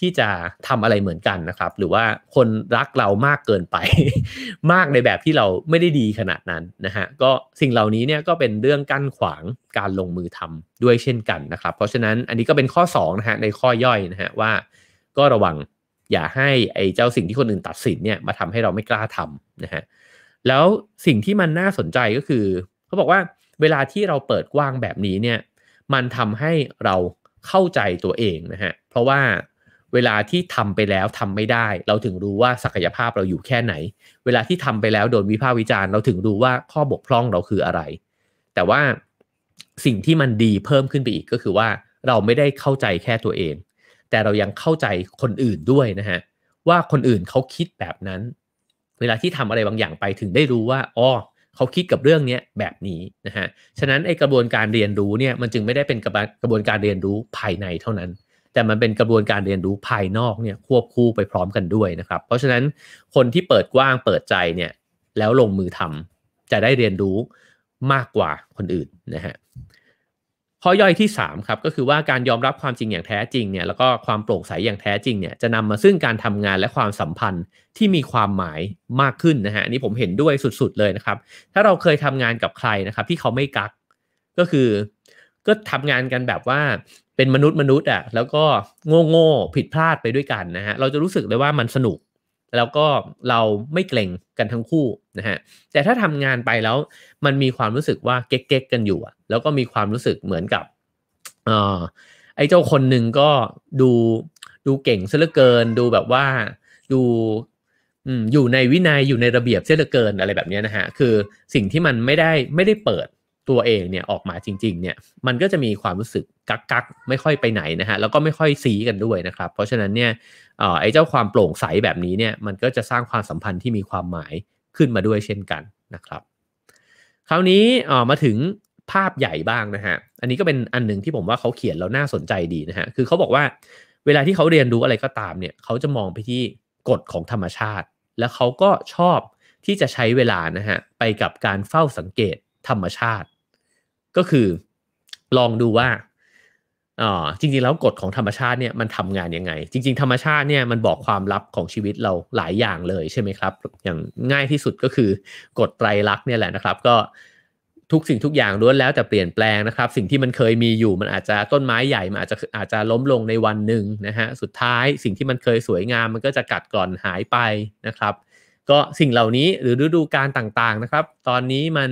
ที่จะทำอะไรเหมือนกันนะครับ หรือว่าคนรักเรามากเกินไปมากในแบบที่เราไม่ได้ดีขนาดนั้นนะฮะ ก็สิ่งเหล่านี้เนี่ยก็เป็นเรื่องกั้นขวางการลงมือทำด้วยเช่นกันนะครับ เพราะฉะนั้นอันนี้ก็เป็นข้อ2นะฮะในข้อย่อยนะฮะว่าก็ระวังอย่าให้ไอ้เจ้าสิ่งที่คนอื่นตัดสินเนี่ยมาทำให้เราไม่กล้าทำนะฮะแล้วสิ่งที่มันน่าสนใจก็คือเขาบอกว่าเวลาที่เราเปิดกว้างแบบนี้เนี่ยมันทำให้เราเข้าใจตัวเองนะฮะเพราะว่าเวลาที่ทำไปแล้วทำไม่ได้ เราถึงรู้ว่าศักยภาพเราอยู่แค่ไหน เวลาที่ทำไปแล้วโดนวิพากษ์วิจารณ์ เราถึงรู้ว่าข้อบกพร่องเราคืออะไร แต่ว่าสิ่งที่มันดีเพิ่มขึ้นไปอีกก็คือว่าเราไม่ได้เข้าใจแค่ตัวเองแต่เรายังเข้าใจคนอื่นด้วยนะฮะว่าคนอื่นเขาคิดแบบนั้น เวลาที่ทำอะไรบางอย่างไป ถึงได้รู้ว่าอ๋อเขาคิดกับเรื่องนี้แบบนี้นะฮะฉะนั้นไอกระบวนการเรียนรู้เนี่ยมันจึงไม่ได้เป็นกระกระบวนการเรียนรู้ภายในเท่านั้น แต่มันเป็นกระบวนการเรียนรู้ภายนอกเนี่ยควบคู่ไปพร้อมกันด้วยนะครับ เพราะฉะนั้นคนที่เปิดกว้างเปิดใจเนี่ยแล้วลงมือทำจะได้เรียนรู้มากกว่าคนอื่นนะฮะข้อย่อยที่3ครับก็คือว่าการยอมรับความจริงอย่างแท้จริงเนี่ยแล้วก็ความโปร่งใสอย่างแท้จริงเนี่ยจะนำมาซึ่งการทำงานและความสัมพันธ์ที่มีความหมายมากขึ้นนะฮะนี่ผมเห็นด้วยสุดๆเลยนะครับ ถ้าเราเคยทำงานกับใครนะครับที่เขาไม่กัก ก็คือก็ทำงานกันแบบว่าเป็นมนุษย์มนุษย์อ่ะแล้วก็โง่โง่ผิดพลาดไปด้วยกันนะฮะเราจะรู้สึกเลยว่ามันสนุกแล้วก็เราไม่เกรงกันทั้งคู่นะฮะ แต่ถ้าทำงานไปแล้วมันมีความรู้สึกว่าเก๊กๆกันอยู่แล้วก็มีความรู้สึกเหมือนกับออไอ้เจ้าคนหนึ่งก็ดูดูเก่งซะเหลือเกิน ดูแบบว่าดูอยู่ในวินยัยอยู่ในระเบียบเสียเหลือเกินอะไรแบบนี้นะฮะ คือสิ่งที่มันไม่ได้ไม่ได้เปิดตัวเองเนี่ยออกมาจริงๆ เนี่ยมันก็จะมีความรู้สึกกักกักไม่ค่อยไปไหนนะฮะแล้วก็ไม่ค่อยซีกันด้วยนะครับเพราะฉะนั้นเนี่ยไอ้เจ้าความโปร่งใสแบบนี้เนี่ยมันก็จะสร้างความสัมพันธ์ที่มีความหมายขึ้นมาด้วยเช่นกันนะครับคราวนี้มาถึงภาพใหญ่บ้างนะฮะอันนี้ก็เป็นอันหนึ่งที่ผมว่าเขาเขียนแล้วน่าสนใจดีนะฮะคือเขาบอกว่าเวลาที่เขาเรียนรู้อะไรก็ตามเนี่ยเขาจะมองไปที่กฎของธรรมชาติ แล้วเขาก็ชอบที่จะใช้เวลานะฮะไปกับการเฝ้าสังเกตธรรมชาติก็คือลองดูว่าจริงๆแล้วกฎของธรรมชาติเนี่ยมันทำงานยังไง จริงๆธรรมชาติเนี่ยมันบอกความลับของชีวิตเราหลายอย่างเลยใช่ไหมครับอย่างง่ายที่สุดก็คือกฎไตรลักษณ์เนี่ยแหละนะครับ ก็ทุกสิ่งทุกอย่างล้วนแล้วแต่เปลี่ยนแปลงนะครับ สิ่งที่มันเคยมีอยู่ มันอาจจะต้นไม้ใหญ่มันอาจจะอาจจะล้มลงในวันหนึ่งนะฮะสุดท้ายสิ่งที่มันเคยสวยงามมันก็จะกัดกร่อนหายไปนะครับ ก็สิ่งเหล่านี้หรือฤดูกาลต่างๆนะครับ ตอนนี้มัน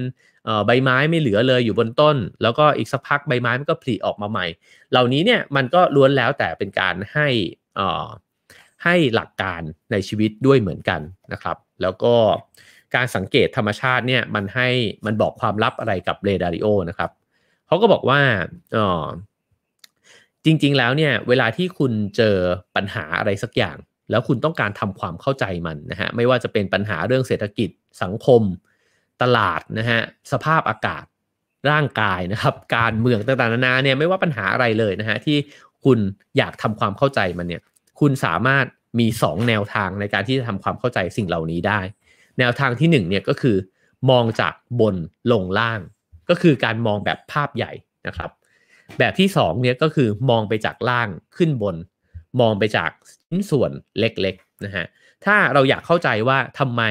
ใบไม้ไม่เหลือเลยอยู่บนต้น แล้วก็อีกสักพักใบไม้มันก็ผลิออกมาใหม่ เหล่านี้เนี่ยมันก็ล้วนแล้วแต่เป็นการให้ให้หลักการในชีวิตด้วยเหมือนกันนะครับ แล้วก็การสังเกตธรรมชาติเนี่ยมันให้มันบอกความลับอะไรกับเรดาริโอนะครับเขาก็บอกว่าออจริงๆแล้วเนี่ยเวลาที่คุณเจอปัญหาอะไรสักอย่าง แล้วคุณต้องการทำความเข้าใจมันนะฮะไม่ว่าจะเป็นปัญหาเรื่องเศรษฐกิจสังคมตลาดนะฮะสภาพอากาศร่างกายนะครับ การเมืองต่างๆนานาเนี่ยไม่ว่าปัญหาอะไรเลยนะฮะที่คุณอยากทำความเข้าใจมันเนี่ยคุณสามารถมี 2 แนวทางในการที่จะทำความเข้าใจสิ่งเหล่านี้ได้ แนวทางที่1เนี่ยก็คือมองจากบนลงล่าง ก็คือการมองแบบภาพใหญ่นะครับ แบบที่2เนี่ยก็คือมองไปจากล่างขึ้นบน มองไปจากชิ้นส่วนเล็ก ๆ นะฮะถ้าเราอยากเข้าใจว่าทำไม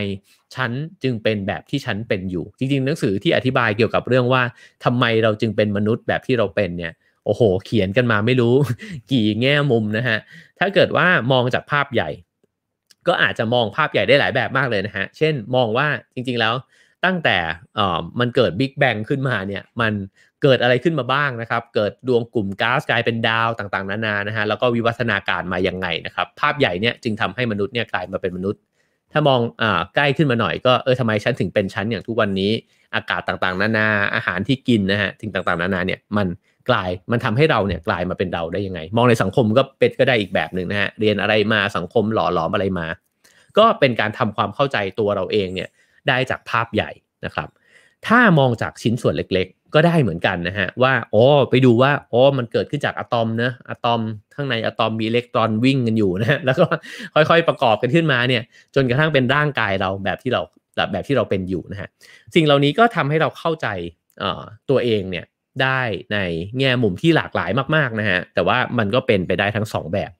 ฉันจึงเป็นแบบที่ฉันเป็นอยู่ จริงๆ หนังสือที่อธิบายเกี่ยวกับเรื่องว่า ทำไมเราจึงเป็นมนุษย์แบบที่เราเป็นเนี่ยโอ้โหเขียนกันมาไม่รู้ กี่แง่มุมนะฮะถ้าเกิดว่ามองจากภาพใหญ่ ก็อาจจะมองภาพใหญ่ได้หลายแบบมากเลยนะฮะเช่น มองว่าจริง ๆแล้วตั้งแต่มันเกิดบิ๊กแบงขึ้นมาเนี่ยมันเกิดอะไรขึ้นมาบ้างนะครับเกิดดวงกลุ่มก๊าซกลายเป็นดาวต่างๆ นานานะฮะแล้วก็วิวัฒนาการมายังไงนะครับภาพใหญ่เนี่ยจึงทำให้มนุษย์เนี่ยกลายมาเป็นมนุษย์ ถ้ามองอใกล้ขึ้นมาหน่อยก็เออทำไมฉันถึงเป็นฉันอย่างทุกวันนี้อากาศต่างๆ นานาอาหารที่กินนะฮะถิงต่างๆ นานาเนี่ยมันกลายมันทำให้เราเนี่ยกลายมาเป็นเราได้ยังไง มองในสังคมก็เป็นก็ได้อีกแบบหนึ่งนะฮะเรียนอะไรมาสังคมหล่อหลอมอะไรมา ก็เป็นการทำความเข้าใจตัวเราเองเนี่ยได้จากภาพใหญ่นะครับ ถ้ามองจากชิ้นส่วนเล็กๆ ก็ได้เหมือนกันนะฮะ ว่า อ๋อ ไปดูว่า อ๋อ มันเกิดขึ้นจากอะตอมนะอะตอมข้างในอะตอมมีอิเล็กตรอนวิ่งกันอยู่นะแล้วก็ค่อยๆประกอบกันขึ้นมาเนี่ยจนกระทั่งเป็นร่างกายเราแบบที่เราแบบที่เราเป็นอยู่นะฮะสิ่งเหล่านี้ก็ทำให้เราเข้าใจตัวเองเนี่ยได้ในแง่มุมที่หลากหลายมากๆนะฮะแต่ว่ามันก็เป็นไปได้ทั้ง2แบบ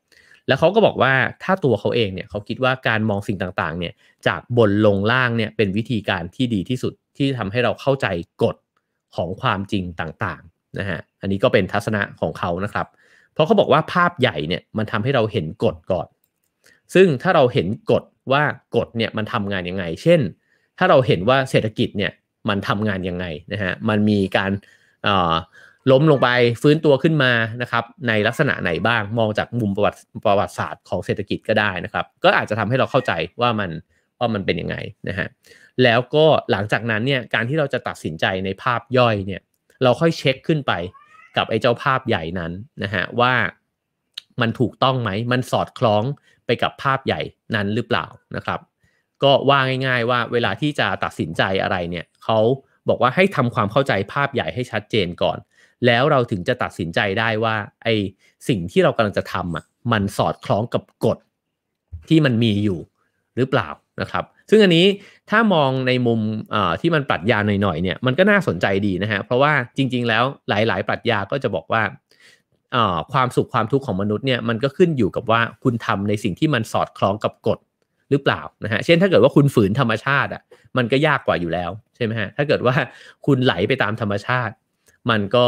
แล้วเขาก็บอกว่าถ้าตัวเขาเองเนี่ยเขาคิดว่าการมองสิ่งต่างๆเนี่ยจากบนลงล่างเนี่ยเป็นวิธีการที่ดีที่สุดที่ทำให้เราเข้าใจกฎของความจริงต่างๆนะฮะอันนี้ก็เป็นทัศนะของเขานะครับ เพราะเขาบอกว่าภาพใหญ่เนี่ยมันทำให้เราเห็นกฎก่อนซึ่งถ้าเราเห็นกฎ ว่ากฎเนี่ยมันทำงานยังไงเช่น ถ้าเราเห็นว่าเศรษฐกิจเนี่ยมันทำงานยังไงนะฮะมันมีการล้มลงไปฟื้นตัวขึ้นมานะครับในลักษณะไหนบ้างมองจากมุมประวัติประวัติศาสตร์ของเศรษฐกิจก็ได้นะครับก็อาจจะทำให้เราเข้าใจว่ามันว่ามันเป็นยังไงนะฮะแล้วก็หลังจากนั้นเนี่ยการที่เราจะตัดสินใจในภาพย่อยเนี่ยเราค่อยเช็คขึ้นไปกับไอ้เจ้าภาพใหญ่นั้นนะฮะว่ามันถูกต้องไหมมันสอดคล้องไปกับภาพใหญ่นั้นหรือเปล่านะครับก็ว่าง่าย ๆ ว่าเวลาที่จะตัดสินใจอะไรเนี่ยเขาบอกว่าให้ทำความเข้าใจภาพใหญ่ให้ชัดเจนก่อนแล้วเราถึงจะตัดสินใจได้ว่าไอสิ่งที่เรากำลังจะทำอ่ะมันสอดคล้องกับกฎที่มันมีอยู่หรือเปล่านะครับ ซึ่งอันนี้ถ้ามองในมุมที่มันปรัชญาหน่อยๆเนี่ยมันก็น่าสนใจดีนะฮะเพราะว่าจริง ๆ แล้วหลาย ๆปรัชญาก็จะบอกว่าความสุขความทุกข์ของมนุษย์เนี่ยมันก็ขึ้นอยู่กับว่าคุณทำในสิ่งที่มันสอดคล้องกับกฎหรือเปล่านะฮะเช่นถ้าเกิดว่าคุณฝืนธรรมชาติอ่ะมันก็ยากกว่าอยู่แล้วใช่ไหมฮะถ้าเกิดว่าคุณไหลไปตามธรรมชาติมันก็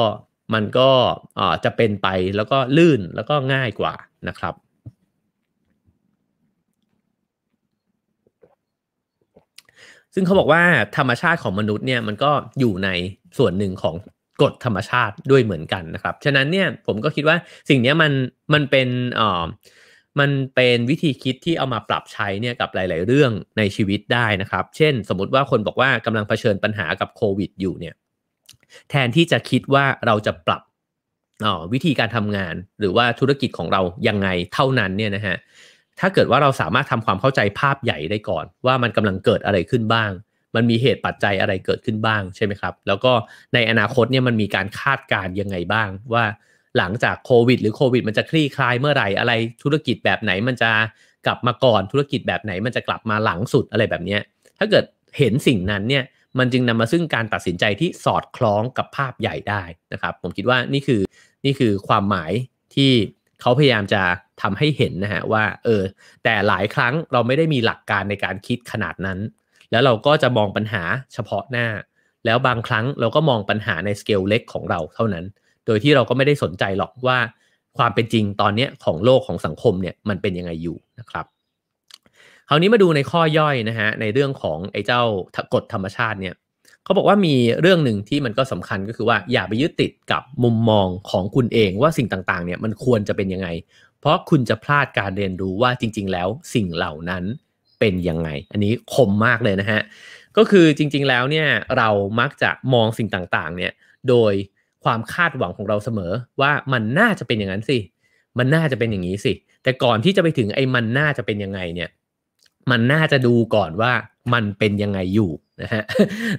มันก็จะเป็นไปแล้วก็ลื่นแล้วก็ง่ายกว่านะครับ ซึ่งเขาบอกว่าธรรมชาติของมนุษย์เนี่ยมันก็อยู่ในส่วนหนึ่งของกฎธรรมชาติด้วยเหมือนกันนะครับฉะนั้นเนี่ยผมก็คิดว่าสิ่งนี้มันมันเป็นอ่อมันเป็นวิธีคิดที่เอามาปรับใช้เนี่ยกับหลาย ๆเรื่องในชีวิตได้นะครับ เช่นสมมติว่าคนบอกว่ากำลังเผชิญปัญหากับโควิดอยู่เนี่ยแทนที่จะคิดว่าเราจะปรับวิธีการทำงานหรือว่าธุรกิจของเรายังไงเท่านั้นเนี่ยนะฮะถ้าเกิดว่าเราสามารถทำความเข้าใจภาพใหญ่ได้ก่อน ว่ามันกำลังเกิดอะไรขึ้นบ้าง มันมีเหตุปัจจัยอะไรเกิดขึ้นบ้างใช่ไหมครับ แล้วก็ในอนาคตเนี่ยมันมีการคาดการยังไงบ้าง ว่าหลังจากโควิดหรือโควิด มันจะคลี่คลายเมื่อไหร่อะไรธุรกิจแบบไหนมันจะกลับมาก่อนธุรกิจแบบไหนมันจะกลับมาหลังสุดอะไรแบบนี้ถ้าเกิดเห็นสิ่งนั้นเนี่ยมันจึงนำมาซึ่งการตัดสินใจที่สอดคล้องกับภาพใหญ่ได้นะครับ ผมคิดว่านี่คือนี่คือความหมายที่เขาพยายามจะทำให้เห็นนะฮะว่าเออแต่หลายครั้งเราไม่ได้มีหลักการในการคิดขนาดนั้น แล้วเราก็จะมองปัญหาเฉพาะหน้า แล้วบางครั้งเราก็มองปัญหาในสเกลเล็กของเราเท่านั้น โดยที่เราก็ไม่ได้สนใจหรอกว่าความเป็นจริงตอนนี้ของโลกของสังคมเนี่ยมันเป็นยังไงอยู่นะครับคราวนี้มาดูในข้อย่อยนะฮะในเรื่องของไอ้เจ้ากฎธรรมชาติเนี่ยเขาบอกว่ามีเรื่องหนึ่งที่มันก็สำคัญก็คือ ว่าอย่าไปยึดติดกับมุมมองของคุณเองว่าสิ่งต่างๆเนี่ยมันควรจะเป็นยังไงเพราะคุณจะพลาดการเรียนรู้ว่าจริงๆแล้วสิ่งเหล่านั้นเป็นยังไง อันนี้คมมากเลยนะฮะก็คือจริงๆแล้วเนี่ยเรามักจะมองสิ่งต่างๆเนี่ยโดยความคาดหวังของเราเสมอว่ามันน่าจะเป็นอย่างนั้นสิ มันน่าจะเป็นอย่างนี้สิ แต่ก่อนที่จะไปถึงไอ้มันน่าจะเป็นยังไงเนี่ยมันน่าจะดูก่อนว่ามันเป็นยังไงอยู่นะฮะ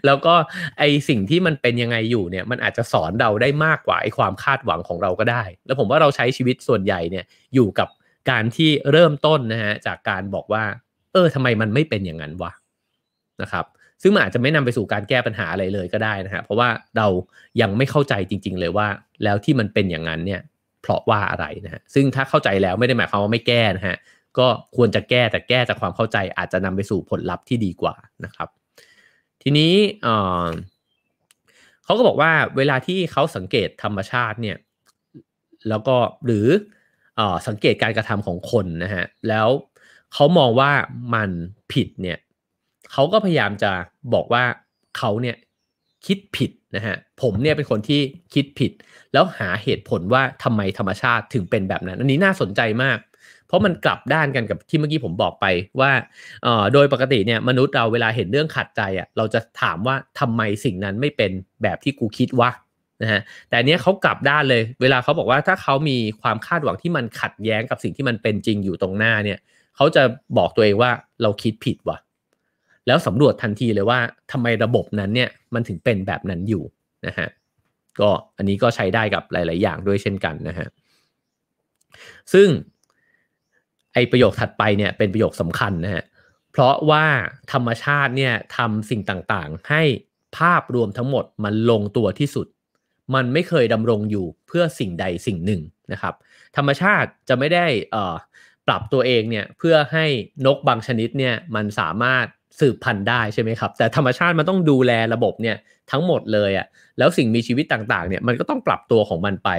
แล้วก็ไอสิ่งที่มันเป็นยังไงอยู่เนี่ย มันอาจจะสอนเราได้มากกว่าไอความคาดหวังของเราก็ได้ แล้วผมว่าเราใช้ชีวิตส่วนใหญ่เนี่ยอยู่กับการที่เริ่มต้นนะฮะจากการบอกว่า เออทำไมมันไม่เป็นอย่างนั้นวะนะครับซึ่งมันอาจจะไม่นำไปสู่การแก้ปัญหาอะไรเลยก็ได้นะฮะเพราะว่าเรายังไม่เข้าใจจริงๆ เลยว่าแล้วที่มันเป็นอย่างนั้นเนี่ย เพราะว่าอะไรนะฮะซึ่งถ้าเข้าใจแล้วไม่ได้หมายความว่าไม่แก้นะฮะก็ควรจะแก้แต่แก้จากความเข้าใจอาจจะนำไปสู่ผลลัพธ์ที่ดีกว่านะครับ ทีนี้ เขาก็บอกว่าเวลาที่เขาสังเกตธรรมชาติเนี่ยแล้วก็หรืออสังเกตการกระทำของคนนะฮะแล้วเขามองว่ามันผิดเนี่ยเขาก็พยายามจะบอกว่าเขาเนี่ยคิดผิดนะฮะผมเนี่ยเป็นคนที่คิดผิด แล้วหาเหตุผลว่าทำไมธรรมชาติถึงเป็นแบบนั้นอันนี้น่าสนใจมากเพราะมันกลับด้านกันกับที่เมื่อกี้ผมบอกไปว่า โดยปกติเนี่ยมนุษย์เราเวลาเห็นเรื่องขัดใจอ่ะเราจะถามว่าทำไมสิ่งนั้นไม่เป็นแบบที่กูคิดวะนะฮะแต่เนี้ยเขากลับด้านเลยเวลาเขาบอกว่าถ้าเขามีความคาดหวังที่มันขัดแย้งกับสิ่งที่มันเป็นจริงอยู่ตรงหน้าเนี่ยเขาจะบอกตัวเองว่าเราคิดผิดวะแล้วสำรวจทันทีเลยว่าทำไมระบบนั้นเนี่ยมันถึงเป็นแบบนั้นอยู่นะฮะก็อันนี้ก็ใช้ได้กับหลายๆ อย่างด้วยเช่นกันนะฮะซึ่งไอประโยคถัดไปเนี่ยเป็นประโยคสำคัญนะฮะ เพราะว่าธรรมชาติเนี่ยทำสิ่งต่างๆ ให้ภาพรวมทั้งหมดมันลงตัวที่สุด มันไม่เคยดำรงอยู่เพื่อสิ่งใดสิ่งหนึ่งนะครับ ธรรมชาติจะไม่ได้อ่ปรับตัวเองเนี่ยเพื่อให้นกบางชนิดเนี่ยมันสามารถสืบพันธุ์ได้ใช่ไหมครับ แต่ธรรมชาติมันต้องดูแลระบบเนี่ยทั้งหมดเลยอะ่ะแล้วสิ่งมีชีวิตต่างๆเนี่ยมันก็ต้องปรับตัวของมันไป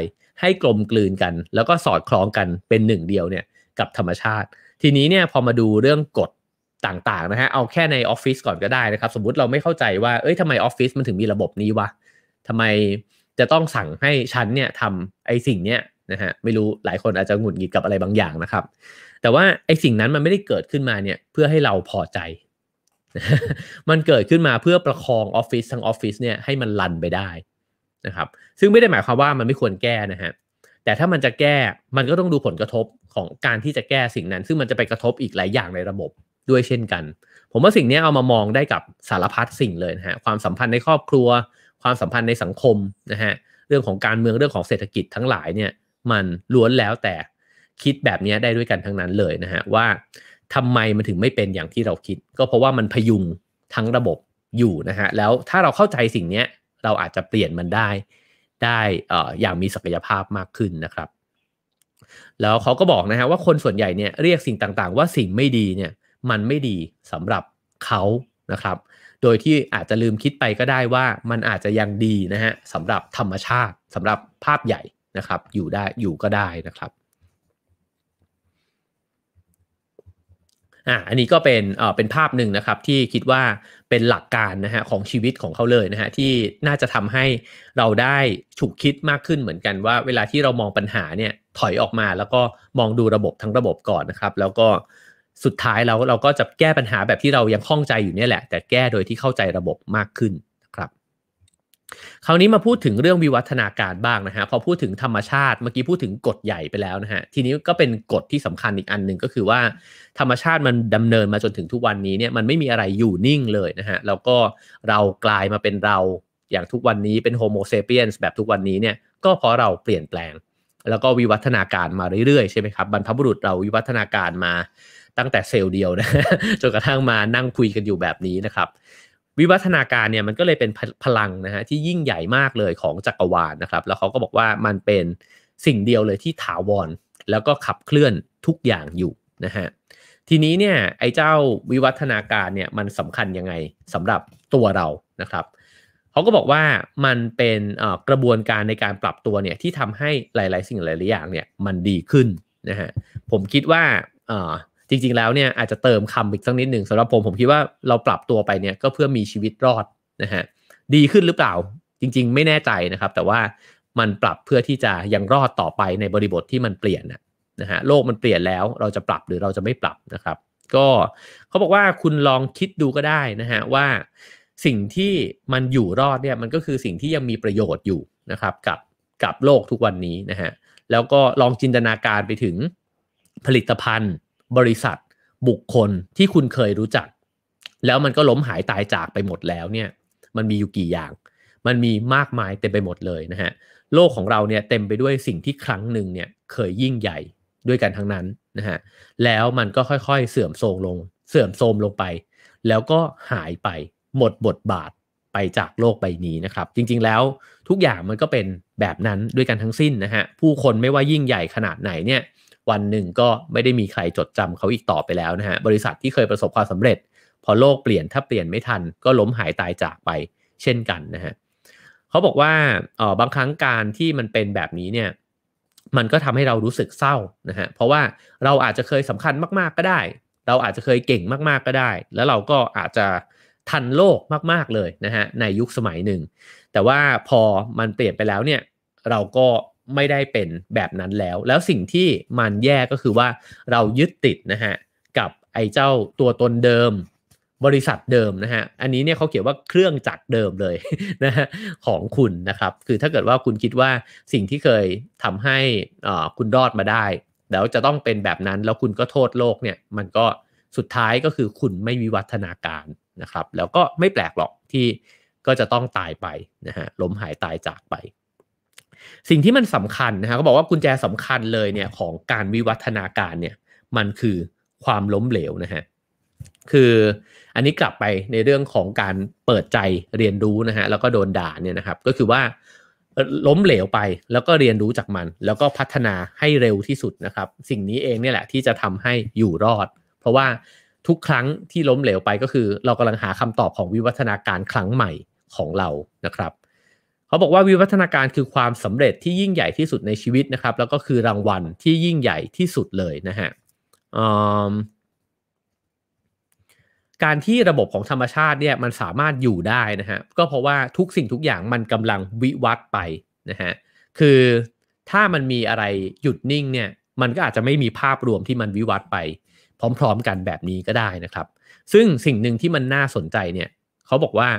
ให้กลมกลืนกัน แล้วก็สอดคล้องกันเป็นหนึ่ง เดียวเนี่ยกับธรรมชาติทีนี้เนี่ยพอมาดูเรื่องกฎต่างๆนะฮะเอาแค่ในออฟฟิศก่อนก็ได้นะครับ สมมติเราไม่เข้าใจว่า เอ้ยทำไมออฟฟิศมันถึงมีระบบนี้วะทำไมจะต้องสั่งให้ชั้นเนี่ยทำไอ้สิ่งเนี้ยนะฮะไม่รู้หลายคนอาจจะหงุดหงิดกับอะไรบางอย่างนะครับ แต่ว่าไอ้สิ่งนั้นมันไม่ได้เกิดขึ้นมาเนี่ยเพื่อให้เราพอใจ มันเกิดขึ้นมาเพื่อประคองออฟฟิศทั้งออฟฟิศเนี่ยให้มันลันไปได้นะครับซึ่งไม่ได้หมายความว่ามันไม่ควรแก้นะฮะแต่ถ้ามันจะแก้มันก็ต้องดูผลกระทบของการที่จะแก้สิ่งนั้น ซึ่งมันจะไปกระทบอีกหลายอย่างในระบบด้วยเช่นกัน ผมว่าสิ่งนี้เอามามองได้กับสารพัดสิ่งเลยนะฮะความสัมพันธ์ในครอบครัว ความสัมพันธ์ในสังคมนะฮะเรื่องของการเมืองเรื่องของเศรษฐกิจทั้งหลายเนี่ยมันล้วนแล้วแต่คิดแบบนี้ได้ด้วยกันทั้งนั้นเลยนะฮะว่า ทำไมมันถึงไม่เป็นอย่างที่เราคิด ก็เพราะว่ามันพยุงทั้งระบบอยู่นะฮะแล้วถ้าเราเข้าใจสิ่งนี้เราอาจจะเปลี่ยนมันได้ได้อย่างมีศักยภาพมากขึ้นนะครับแล้วเขาก็บอกนะฮะว่าคนส่วนใหญ่เนี่ยเรียกสิ่งต่างๆ ว่าสิ่งไม่ดีเนี่ยมันไม่ดีสำหรับเขานะครับ โดยที่อาจจะลืมคิดไปก็ได้ว่ามันอาจจะยังดีนะฮะสำหรับธรรมชาติสำหรับภาพใหญ่นะครับ อยู่ได้อยู่ก็ได้นะครับอ่ะอันนี้ก็เป็นเอ่อเป็นภาพหนึ่งนะครับที่คิดว่าเป็นหลักการนะฮะของชีวิตของเขาเลยนะฮะที่น่าจะทำให้เราได้ฉุกคิดมากขึ้นเหมือนกันว่าเวลาที่เรามองปัญหาเนี่ยถอยออกมาแล้วก็มองดูระบบทั้งระบบก่อนนะครับ แล้วก็สุดท้ายเราเราก็จะแก้ปัญหาแบบที่เรายังคล่องใจอยู่เนี่ยแหละ แต่แก้โดยที่เข้าใจระบบมากขึ้นคราวนี้มาพูดถึงเรื่องวิวัฒนาการบ้างนะฮะพอพูดถึงธรรมชาติเมื่อกี้พูดถึงกฎใหญ่ไปแล้วนะฮะทีนี้ก็เป็นกฎที่สำคัญอีกอันหนึ่งก็คือว่าธรรมชาติมันดำเนินมาจนถึงทุกวันนี้เนี่ยมันไม่มีอะไรอยู่นิ่งเลยนะฮะแล้วก็เรากลายมาเป็นเราอย่างทุกวันนี้เป็นโฮโมเซเปียนส์แบบทุกวันนี้เนี่ยก็เพราะเราเปลี่ยนแปลง แล้วก็วิวัฒนาการมาเรื่อยๆใช่ไหมครับบรรพบุรุษเราวิวัฒนาการมาตั้งแต่เซลล์เดียวนะจนกระทั่งมานั่งคุยกันอยู่แบบนี้นะครับวิวัฒนาการเนี่ยมันก็เลยเป็นพลังนะฮะที่ยิ่งใหญ่มากเลยของจักรวาลนะครับ แล้วเขาก็บอกว่ามันเป็นสิ่งเดียวเลยที่ถาวร แล้วก็ขับเคลื่อนทุกอย่างอยู่นะฮะทีนี้เนี่ยไอ้เจ้าวิวัฒนาการเนี่ยมันสำคัญยังไงสำหรับตัวเรานะครับเขาก็บอกว่ามันเป็นกระบวนการในการปรับตัวเนี่ยที่ทำให้หลายๆ สิ่งหลายๆอย่างเนี่ยมันดีขึ้นนะฮะผมคิดว่าจริงๆ แล้วเนี่ยอาจจะเติมคำอีกสักนิดหนึ่งสำหรับผมผมคิดว่าเราปรับตัวไปเนี่ยก็เพื่อมีชีวิตรอดนะฮะดีขึ้นหรือเปล่า จริงๆไม่แน่ใจนะครับแต่ว่ามันปรับเพื่อที่จะยังรอดต่อไปในบริบทที่มันเปลี่ยนนะฮะโลกมันเปลี่ยนแล้ว เราจะปรับหรือเราจะไม่ปรับนะครับก็เขาบอกว่าคุณลองคิดดูก็ได้นะฮะว่า สิ่งที่มันอยู่รอดเนี่ยมันก็คือสิ่งที่ยังมีประโยชน์อยู่นะครับกับกับโลกทุกวันนี้นะฮะแล้วก็ลองจินตนาการไปถึงผลิตภัณฑ์บริษัทบุคคลที่คุณเคยรู้จัก แล้วมันก็ล้มหายตายจากไปหมดแล้วเนี่ยมันมีอยู่กี่อย่าง มันมีมากมายเต็มไปหมดเลยนะฮะโลกของเราเนี่ยเต็มไปด้วยสิ่งที่ครั้งหนึ่งเนี่ยเคยยิ่งใหญ่ด้วยกันทั้งนั้นนะฮะแล้วมันก็ค่อยๆเสื่อมโทรมลง เสื่อมโทรมลงไป แล้วก็หายไปหมดบทบาทไปจากโลกใบนี้นะครับจริงๆแล้วทุกอย่างมันก็เป็นแบบนั้นด้วยกันทั้งสิ้นนะฮะผู้คนไม่ว่ายิ่งใหญ่ขนาดไหนเนี่ยวันหนึ่งก็ไม่ได้มีใครจดจำเขาอีกต่อไปแล้วนะฮะบริษัทที่เคยประสบความสำเร็จ พอโลกเปลี่ยนถ้าเปลี่ยนไม่ทันก็ล้มหายตายจากไปเช่นกันนะฮะเขาบอกว่าเออบางครั้งการที่มันเป็นแบบนี้เนี่ยมันก็ทำให้เรารู้สึกเศร้านะฮะเพราะว่าเราอาจจะเคยสำคัญมาก ๆก็ได้ เราอาจจะเคยเก่งมากๆก็ได้ แล้วเราก็อาจจะทันโลกมากๆเลยนะฮะในยุคสมัยหนึ่งแต่ว่าพอมันเปลี่ยนไปแล้วเนี่ยเราก็ไม่ได้เป็นแบบนั้นแล้ว แล้วสิ่งที่มันแย่ก็คือว่าเรายึดติดนะฮะกับไอ้เจ้าตัวตนเดิม บริษัทเดิมนะฮะ อันนี้เนี่ยเขาเขียนว่าเครื่องจักรเดิมเลยนะฮะของคุณนะครับ คือถ้าเกิดว่าคุณคิดว่าสิ่งที่เคยทำให้อ่าคุณรอดมาได้ แล้วจะต้องเป็นแบบนั้นแล้วคุณก็โทษโลกเนี่ยมันก็สุดท้ายก็คือคุณไม่วิวัฒนาการนะครับ แล้วก็ไม่แปลกหรอกที่ก็จะต้องตายไปนะฮะล้มหายตายจากไปสิ่งที่มันสำคัญนะฮะก็บอกว่ากุญแจสำคัญเลยเนี่ยของการวิวัฒนาการเนี่ยมันคือความล้มเหลวนะฮะคืออันนี้กลับไปในเรื่องของการเปิดใจเรียนรู้นะฮะแล้วก็โดนด่าเนี่ยนะครับ ก็คือว่าล้มเหลวไป แล้วก็เรียนรู้จากมัน แล้วก็พัฒนาให้เร็วที่สุดนะครับ สิ่งนี้เองเนี่ยแหละที่จะทำให้อยู่รอด เพราะว่าทุกครั้งที่ล้มเหลวไป ก็คือ เรากำลังหาคำตอบของวิวัฒนาการครั้งใหม่ของเรานะครับเขาบอกว่าวิวัฒนาการคือความสำเร็จที่ยิ่งใหญ่ที่สุดในชีวิตนะครับ แล้วก็คือรางวัลที่ยิ่งใหญ่ที่สุดเลยนะฮะการที่ระบบของธรรมชาติเนี่ยมันสามารถอยู่ได้นะฮะก็เพราะว่าทุกสิ่งทุกอย่างมันกำลังวิวัฒน์ไปนะฮะคือถ้ามันมีอะไรหยุดนิ่งเนี่ยมันก็อาจจะไม่มีภาพรวมที่มันวิวัฒน์ไป พร้อมๆกันแบบนี้ก็ได้นะครับ ซึ่งสิ่งหนึ่งที่มันน่าสนใจเนี่ยเขาบอกว่า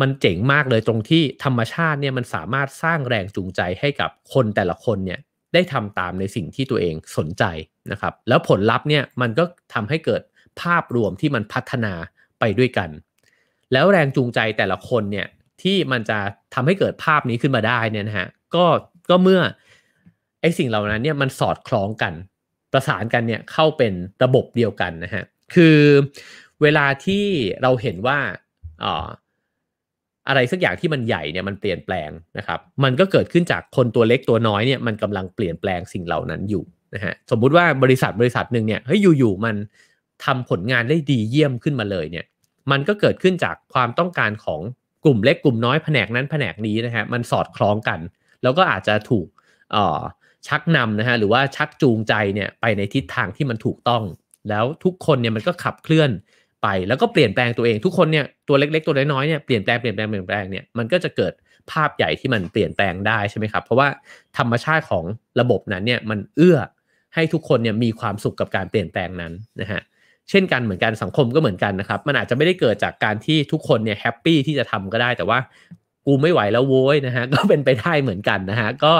มันเจ๋งมากเลยตรงที่ธรรมชาติเนี่ยมันสามารถสร้างแรงจูงใจให้กับคนแต่ละคนเนี่ยได้ทำตามในสิ่งที่ตัวเองสนใจนะครับ แล้วผลลัพธ์เนี่ยมันก็ทำให้เกิดภาพรวมที่มันพัฒนาไปด้วยกัน แล้วแรงจูงใจแต่ละคนเนี่ยที่มันจะทำให้เกิดภาพนี้ขึ้นมาได้เนี่ยนะฮะก็ก็เมื่อไอสิ่งเหล่านั้นเนี่ยมันสอดคล้องกันประสานกันเนี่ยเข้าเป็นระบบเดียวกันนะฮะคือเวลาที่เราเห็นว่าอะไรสักอย่างที่มันใหญ่เนี่ยมันเปลี่ยนแปลงนะครับมันก็เกิดขึ้นจากคนตัวเล็กตัวน้อยเนี่ยมันกำลังเปลี่ยนแปลงสิ่งเหล่านั้นอยู่นะฮะสมมุติว่าบริษัทบริษัทหนึ่งเนี่ยเฮ้ยอยู่ๆมันทำผลงานได้ดีเยี่ยมขึ้นมาเลยเนี่ยมันก็เกิดขึ้นจากความต้องการของกลุ่มเล็กกลุ่มน้อยแผนกนั้นแผนกนี้นะฮะมันสอดคล้องกัน แล้วก็อาจจะถูกอชักนำนะฮะหรือว่าชักจูงใจเนี่ยไปในทิศทางที่มันถูกต้อง แล้วทุกคนเนี่ยมันก็ขับเคลื่อนไปแล้วก็เปลี่ยนแปลงตัวเองทุกคนเนี่ยตัวเล็กๆตัวน้อยๆเนี่ยเปลี่ยนแปลงเปลี่ยนแปลงเปลี่ยนแปลงเนี่ยมันก็จะเกิดภาพใหญ่ที่มันเปลี่ยนแปลงได้ใช่ไหมครับเพราะว่าธรรมชาติของระบบนั้นเนี่ยมันเอื้อให้ทุกคนเนี่ยมีความสุขกับการเปลี่ยนแปลงนั้นนะฮะเช่นกันเหมือนกันสังคมก็เหมือนกันนะครับมันอาจจะไม่ได้เกิดจากการที่ทุกคนเนี่ยแฮปปี้ที่จะทำก็ได้แต่ว่า กูไม่ไหวแล้วโว้ยนะฮะก็เป็นไปได้เหมือนกันนะฮะก็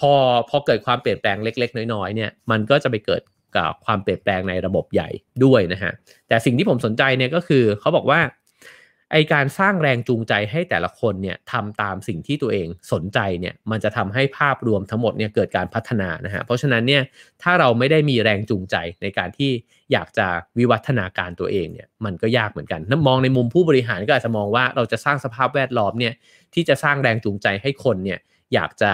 พอพอเกิดความเปลี่ยนแปลงเล็ก ๆน้อยๆเนี่ยมันก็จะไปเกิดกับความเปลี่ยนแปลงในระบบใหญ่ด้วยนะฮะ แต่สิ่งที่ผมสนใจเนี่ยก็คือเขาบอกว่าไอการสร้างแรงจูงใจให้แต่ละคนเนี่ยทำตามสิ่งที่ตัวเองสนใจเนี่ยมันจะทำให้ภาพรวมทั้งหมดเนี่ยเกิดการพัฒนานะฮะ เพราะฉะนั้นเนี่ยถ้าเราไม่ได้มีแรงจูงใจในการที่อยากจะวิวัฒนาการตัวเองเนี่ยมันก็ยากเหมือนกันนมองในมุมผู้บริหารก็อาจจะมองว่าเราจะสร้างสภาพแวดล้อมเนี่ยที่จะสร้างแรงจูงใจให้คนเนี่ยอยากจะ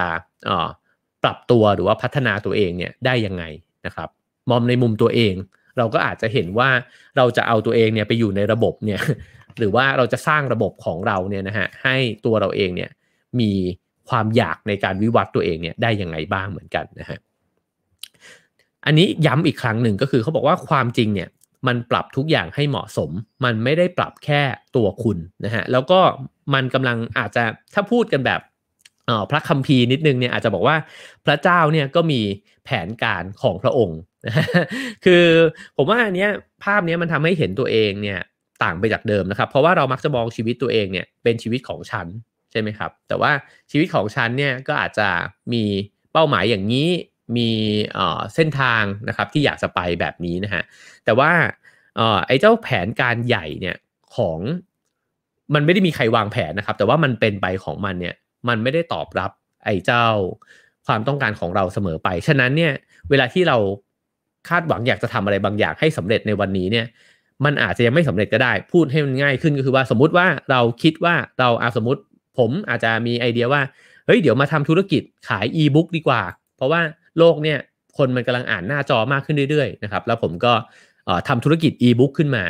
ปรับตัวหรือว่าพัฒนาตัวเองเนี่ยได้ยังไงนะครับมองในมุมตัวเองเราก็อาจจะเห็นว่าเราจะเอาตัวเองเนี่ยไปอยู่ในระบบเนี่ยหรือว่าเราจะสร้างระบบของเราเนี่ยนะฮะให้ตัวเราเองเนี่ยมีความอยากในการวิวัฒน์ตัวเองเนี่ยได้ยังไงบ้างเหมือนกันนะฮะอันนี้ย้ำอีกครั้งหนึ่งก็คือเขาบอกว่าความจริงเนี่ยมันปรับทุกอย่างให้เหมาะสมมันไม่ได้ปรับแค่ตัวคุณนะฮะแล้วก็มันกำลังอาจจะถ้าพูดกันแบบพระคัมภีร์นิดนึงเนี่ยอาจจะบอกว่าพระเจ้าเนี่ยก็มีแผนการของพระองค์คือผมว่าอันเนี้ยภาพเนี้ยมันทำให้เห็นตัวเองเนี่ยต่างไปจากเดิมนะครับ เพราะว่าเรามักจะมองชีวิตตัวเองเนี่ยเป็นชีวิตของฉันใช่ไหมครับ แต่ว่าชีวิตของฉันเนี่ยก็อาจจะมีเป้าหมายอย่างนี้มีเส้นทางนะครับที่อยากจะไปแบบนี้นะฮะแต่ว่าไอ้เจ้าแผนการใหญ่เนี่ยของมันไม่ได้มีใครวางแผนนะครับ แต่ว่ามันเป็นไปของมันเนี่ยมันไม่ได้ตอบรับไอ้เจ้าความต้องการของเราเสมอไป ฉะนั้นเนี่ย เวลาที่เราคาดหวังอยากจะทำอะไรบางอย่างให้สำเร็จในวันนี้เนี่ยมันอาจจะยังไม่สำเร็จก็ได้ พูดให้มันง่ายขึ้น ก็คือว่าสมมุติว่าเราคิดว่าเราอาสมมติ ผมอาจจะมีไอเดียว่าเฮ้ยเดี๋ยวมาทำธุรกิจขายอีบุ๊กดีกว่า เพราะว่าโลกเนี่ยคนมันกำลังอ่านหน้าจอมากขึ้นเรื่อยๆนะครับแล้วผมก็ทำธุรกิจอีบุ๊กขึ้นมา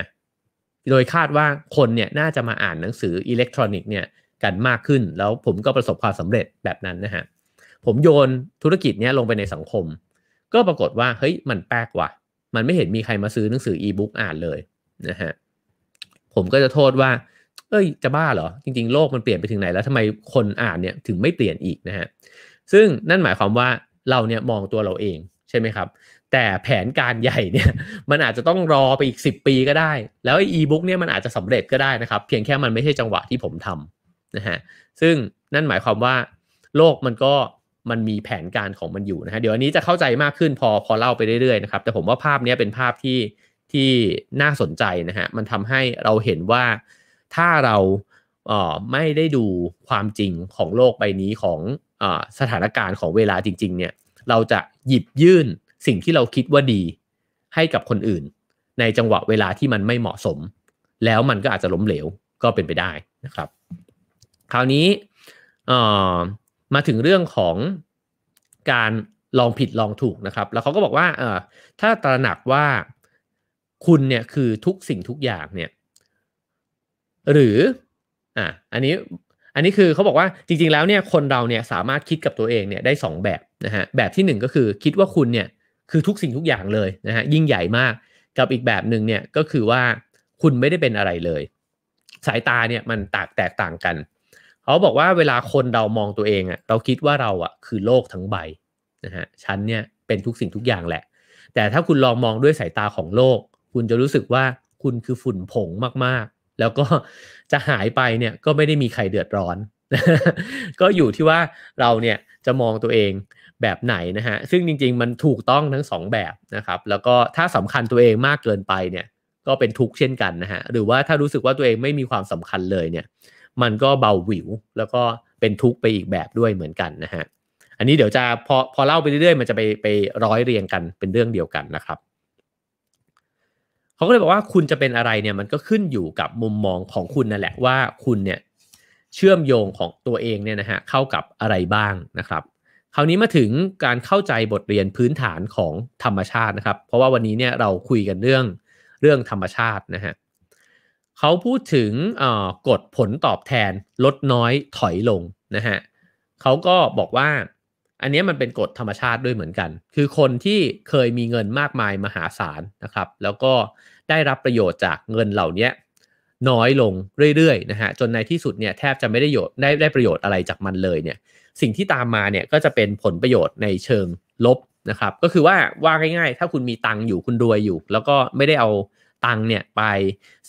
โดยคาดว่าคนเนี่ยน่าจะมาอ่านหนังสืออิเล็กทรอนิกส์เนี่ยกันมากขึ้นแล้วผมก็ประสบความสำเร็จแบบนั้นนะฮะผมโยนธุรกิจเนี้ยลงไปในสังคมก็ปรากฏว่าเฮ้ยมันแปลกว่ะ มันไม่เห็นมีใครมาซื้อหนังสืออีบุ๊กอ่านเลยนะฮะผมก็จะโทษว่า เอ้ยจะบ้าเหรอ จริงๆโลกมันเปลี่ยนไปถึงไหนแล้วทำไมคนอ่านเนี่ยถึงไม่เปลี่ยนอีกนะฮะซึ่งนั่นหมายความว่าเราเนี่ยมองตัวเราเองใช่ไหมครับแต่แผนการใหญ่เนี่ยมันอาจจะต้องรอไปอีก 10 ปีก็ได้ แล้วอีบุ๊กเนี่ยมันอาจจะสำเร็จก็ได้นะครับ เพียงแค่มันไม่ใช่จังหวะที่ผมทำนะฮะซึ่งนั่นหมายความว่า โลกมันก็มันมีแผนการของมันอยู่นะฮะเดี๋ยวอันนี้จะเข้าใจมากขึ้นพอพอเล่าไปเรื่อยๆนะครับแต่ผมว่าภาพนี้เป็นภาพที่ที่น่าสนใจนะฮะมันทำให้เราเห็นว่าถ้าเราเอ่อไม่ได้ดูความจริงของโลกใบนี้ของอสถานการณ์ของเวลาจริง ๆเนี่ยเราจะหยิบยื่นสิ่งที่เราคิดว่าดีให้กับคนอื่น ในจังหวะเวลาที่มันไม่เหมาะสม แล้วมันก็อาจจะล้มเหลวก็เป็นไปได้นะครับ คราวนี้เอ่อมาถึงเรื่องของการลองผิดลองถูกนะครับ แล้วเขาก็บอกว่าเออถ้าตระหนักว่าคุณเนี่ยคือทุกสิ่งทุกอย่างเนี่ย หรืออ่ะอันนี้อันนี้คือเขาบอกว่าจริง ๆแล้วเนี่ยคนเราเนี่ยสามารถคิดกับตัวเองเนี่ยได้ 2 แบบนะฮะแบบที่1ก็คือคิดว่าคุณเนี่ยคือทุกสิ่งทุกอย่างเลยนะฮะยิ่งใหญ่มาก กับอีกแบบหนึ่งเนี่ยก็คือว่าคุณไม่ได้เป็นอะไรเลย สายตาเนี่ยมันแตกแตกต่างกันเขาบอกว่าเวลาคนเรามองตัวเองอะเราคิดว่าเราอะคือโลกทั้งใบนะฮะฉันเนี่ยเป็นทุกสิ่งทุกอย่างแหละ แต่ถ้าคุณลองมองด้วยสายตาของโลก คุณจะรู้สึกว่าคุณคือฝุ่นผงมากๆ แล้วก็จะหายไปเนี่ยก็ไม่ได้มีใครเดือดร้อน ก็อยู่ที่ว่าเราเนี่ยจะมองตัวเองแบบไหนนะฮะซึ่งจริงๆมันถูกต้องทั้งสองแบบนะครับ แล้วก็ถ้าสำคัญตัวเองมากเกินไปเนี่ย ก็เป็นทุกข์เช่นกันนะฮะหรือว่าถ้ารู้สึกว่าตัวเองไม่มีความสำคัญเลยเนี่ยมันก็เบาหวิวแล้วก็เป็นทุกข์ไปอีกแบบด้วยเหมือนกันนะฮะอันนี้เดี๋ยวจะพอพอเล่าไปเรื่อยๆ มันจะไปไปร้อยเรียงกันเป็นเรื่องเดียวกันนะครับเขาก็เลยบอกว่าคุณจะเป็นอะไรเนี่ยมันก็ขึ้นอยู่กับมุมมองของคุณนั่นแหละว่าคุณเนี่ยเชื่อมโยงของตัวเองเนี่ยนะฮะเข้ากับอะไรบ้างนะครับ คราวนี้มาถึงการเข้าใจบทเรียนพื้นฐานของธรรมชาตินะครับ เพราะว่าวันนี้เนี่ยเราคุยกันเรื่องเรื่องธรรมชาตินะฮะเขาพูดถึงกฎผลตอบแทนลดน้อยถอยลงนะฮะเขาก็บอกว่า อันนี้มันเป็นกฎธรรมชาติด้วยเหมือนกัน คือคนที่เคยมีเงินมากมายมหาศาลนะครับ แล้วก็ได้รับประโยชน์จากเงินเหล่านี้น้อยลงเรื่อยๆนะฮะจนในที่สุดเนี่ยแทบจะไม่ได้โยชน์ได้ได้ประโยชน์อะไรจากมันเลยเนี่ยสิ่งที่ตามมาเนี่ยก็จะเป็นผลประโยชน์ในเชิงลบนะครับก็คือว่าว่าง่ายๆ ถ้าคุณมีตังค์อยู่คุณรวยอยู่ แล้วก็ไม่ได้เอาตังเนี่ยไป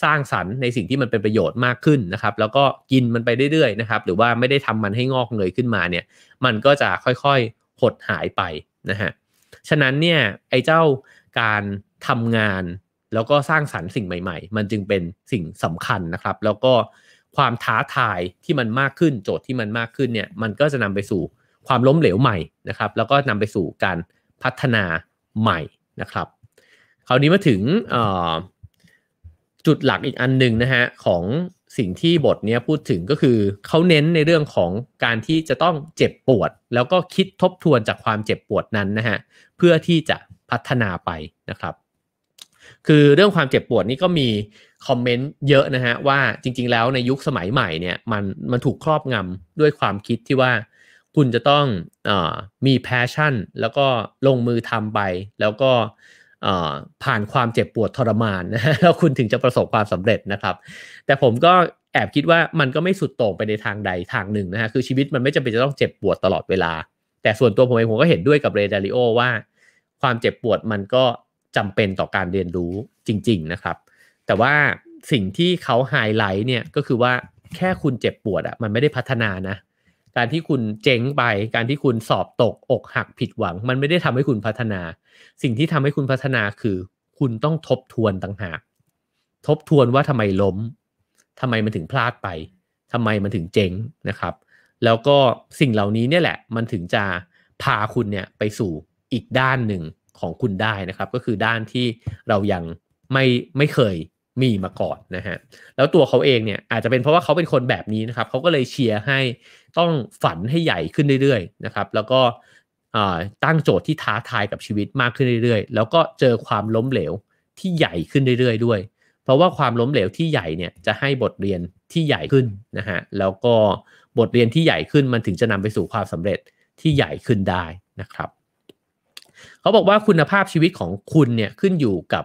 สร้างสรรค์ในสิ่งที่มันเป็นประโยชน์มากขึ้นนะครับ แล้วก็กินมันไปเรื่อยๆนะครับ หรือว่าไม่ได้ทำมันให้งอกเงยขึ้นมาเนี่ยมันก็จะค่อยๆหดหายไปนะฮะฉะนั้นเนี่ยไอ้เจ้าการทำงานแล้วก็สร้างสรรค์สิ่งใหม่ ๆ มันจึงเป็นสิ่งสำคัญนะครับ แล้วก็ความท้าทายที่มันมากขึ้นโจทย์ที่มันมากขึ้นเนี่ยมันก็จะนำไปสู่ความล้มเหลวใหม่นะครับ แล้วก็นำไปสู่การพัฒนาใหม่นะครับคราวนี้มาถึงจุดหลักอีกอันหนึ่งนะฮะของสิ่งที่บทนี้พูดถึงก็คือเขาเน้นในเรื่องของการที่จะต้องเจ็บปวด แล้วก็คิดทบทวนจากความเจ็บปวดนั้นนะฮะเพื่อที่จะพัฒนาไปนะครับ คือเรื่องความเจ็บปวดนี่ก็มีคอมเมนต์เยอะนะฮะว่าจริงๆแล้วในยุคสมัยใหม่เนี่ยมันมันถูกครอบงำด้วยความคิดที่ว่าคุณจะต้องอมีแพชชั่น แล้วก็ลงมือทำไปแล้วก็ผ่านความเจ็บปวดทรมานนะแล้วคุณถึงจะประสบความสำเร็จนะครับ แต่ผมก็แอบคิดว่ามันก็ไม่สุดโต่งไปในทางใดทางหนึ่งนะฮะคือชีวิตมันไม่จำเป็นจะต้องเจ็บปวดตลอดเวลา แต่ส่วนตัวผมเองผมก็เห็นด้วยกับเรดาริโอว่าความเจ็บปวดมันก็จำเป็นต่อการเรียนรู้จริงๆนะครับแต่ว่าสิ่งที่เขาไฮไลท์เนี่ยก็คือว่าแค่คุณเจ็บปวดอะมันไม่ได้พัฒนานะการที่คุณเจ๊งไปการที่คุณสอบตกอกหักผิดหวัง มันไม่ได้ทำให้คุณพัฒนา สิ่งที่ทำให้คุณพัฒนาคือคุณต้องทบทวนต่างหากทบทวนว่าทำไมล้มทำไมมันถึงพลาดไป ทำไมมันถึงเจ๊งนะครับ แล้วก็สิ่งเหล่านี้เนี่ยแหละ มันถึงจะพาคุณเนี่ยไปสู่อีกด้านหนึ่งของคุณได้นะครับ ก็คือด้านที่เรายังไม่ไม่เคยมีมาก่อนนะฮะแล้วตัวเขาเองเนี่ยอาจจะเป็นเพราะว่าเขาเป็นคนแบบนี้นะครับเขาก็เลยเชียร์ให้ต้องฝันให้ใหญ่ขึ้นเรื่อยๆนะครับ แล้วก็ตั้งโจทย์ที่ท้าทายกับชีวิตมากขึ้นเรื่อย ๆ แล้วก็เจอความล้มเหลวที่ใหญ่ขึ้นเรื่อยๆด้วย เพราะว่าความล้มเหลวที่ใหญ่เนี่ยจะให้บทเรียนที่ใหญ่ขึ้นนะฮะ แล้วก็บทเรียนที่ใหญ่ขึ้นมันถึงจะนำไปสู่ความสำเร็จที่ใหญ่ขึ้นได้นะครับ เขาบอกว่าคุณภาพชีวิตของคุณเนี่ยขึ้นอยู่กับ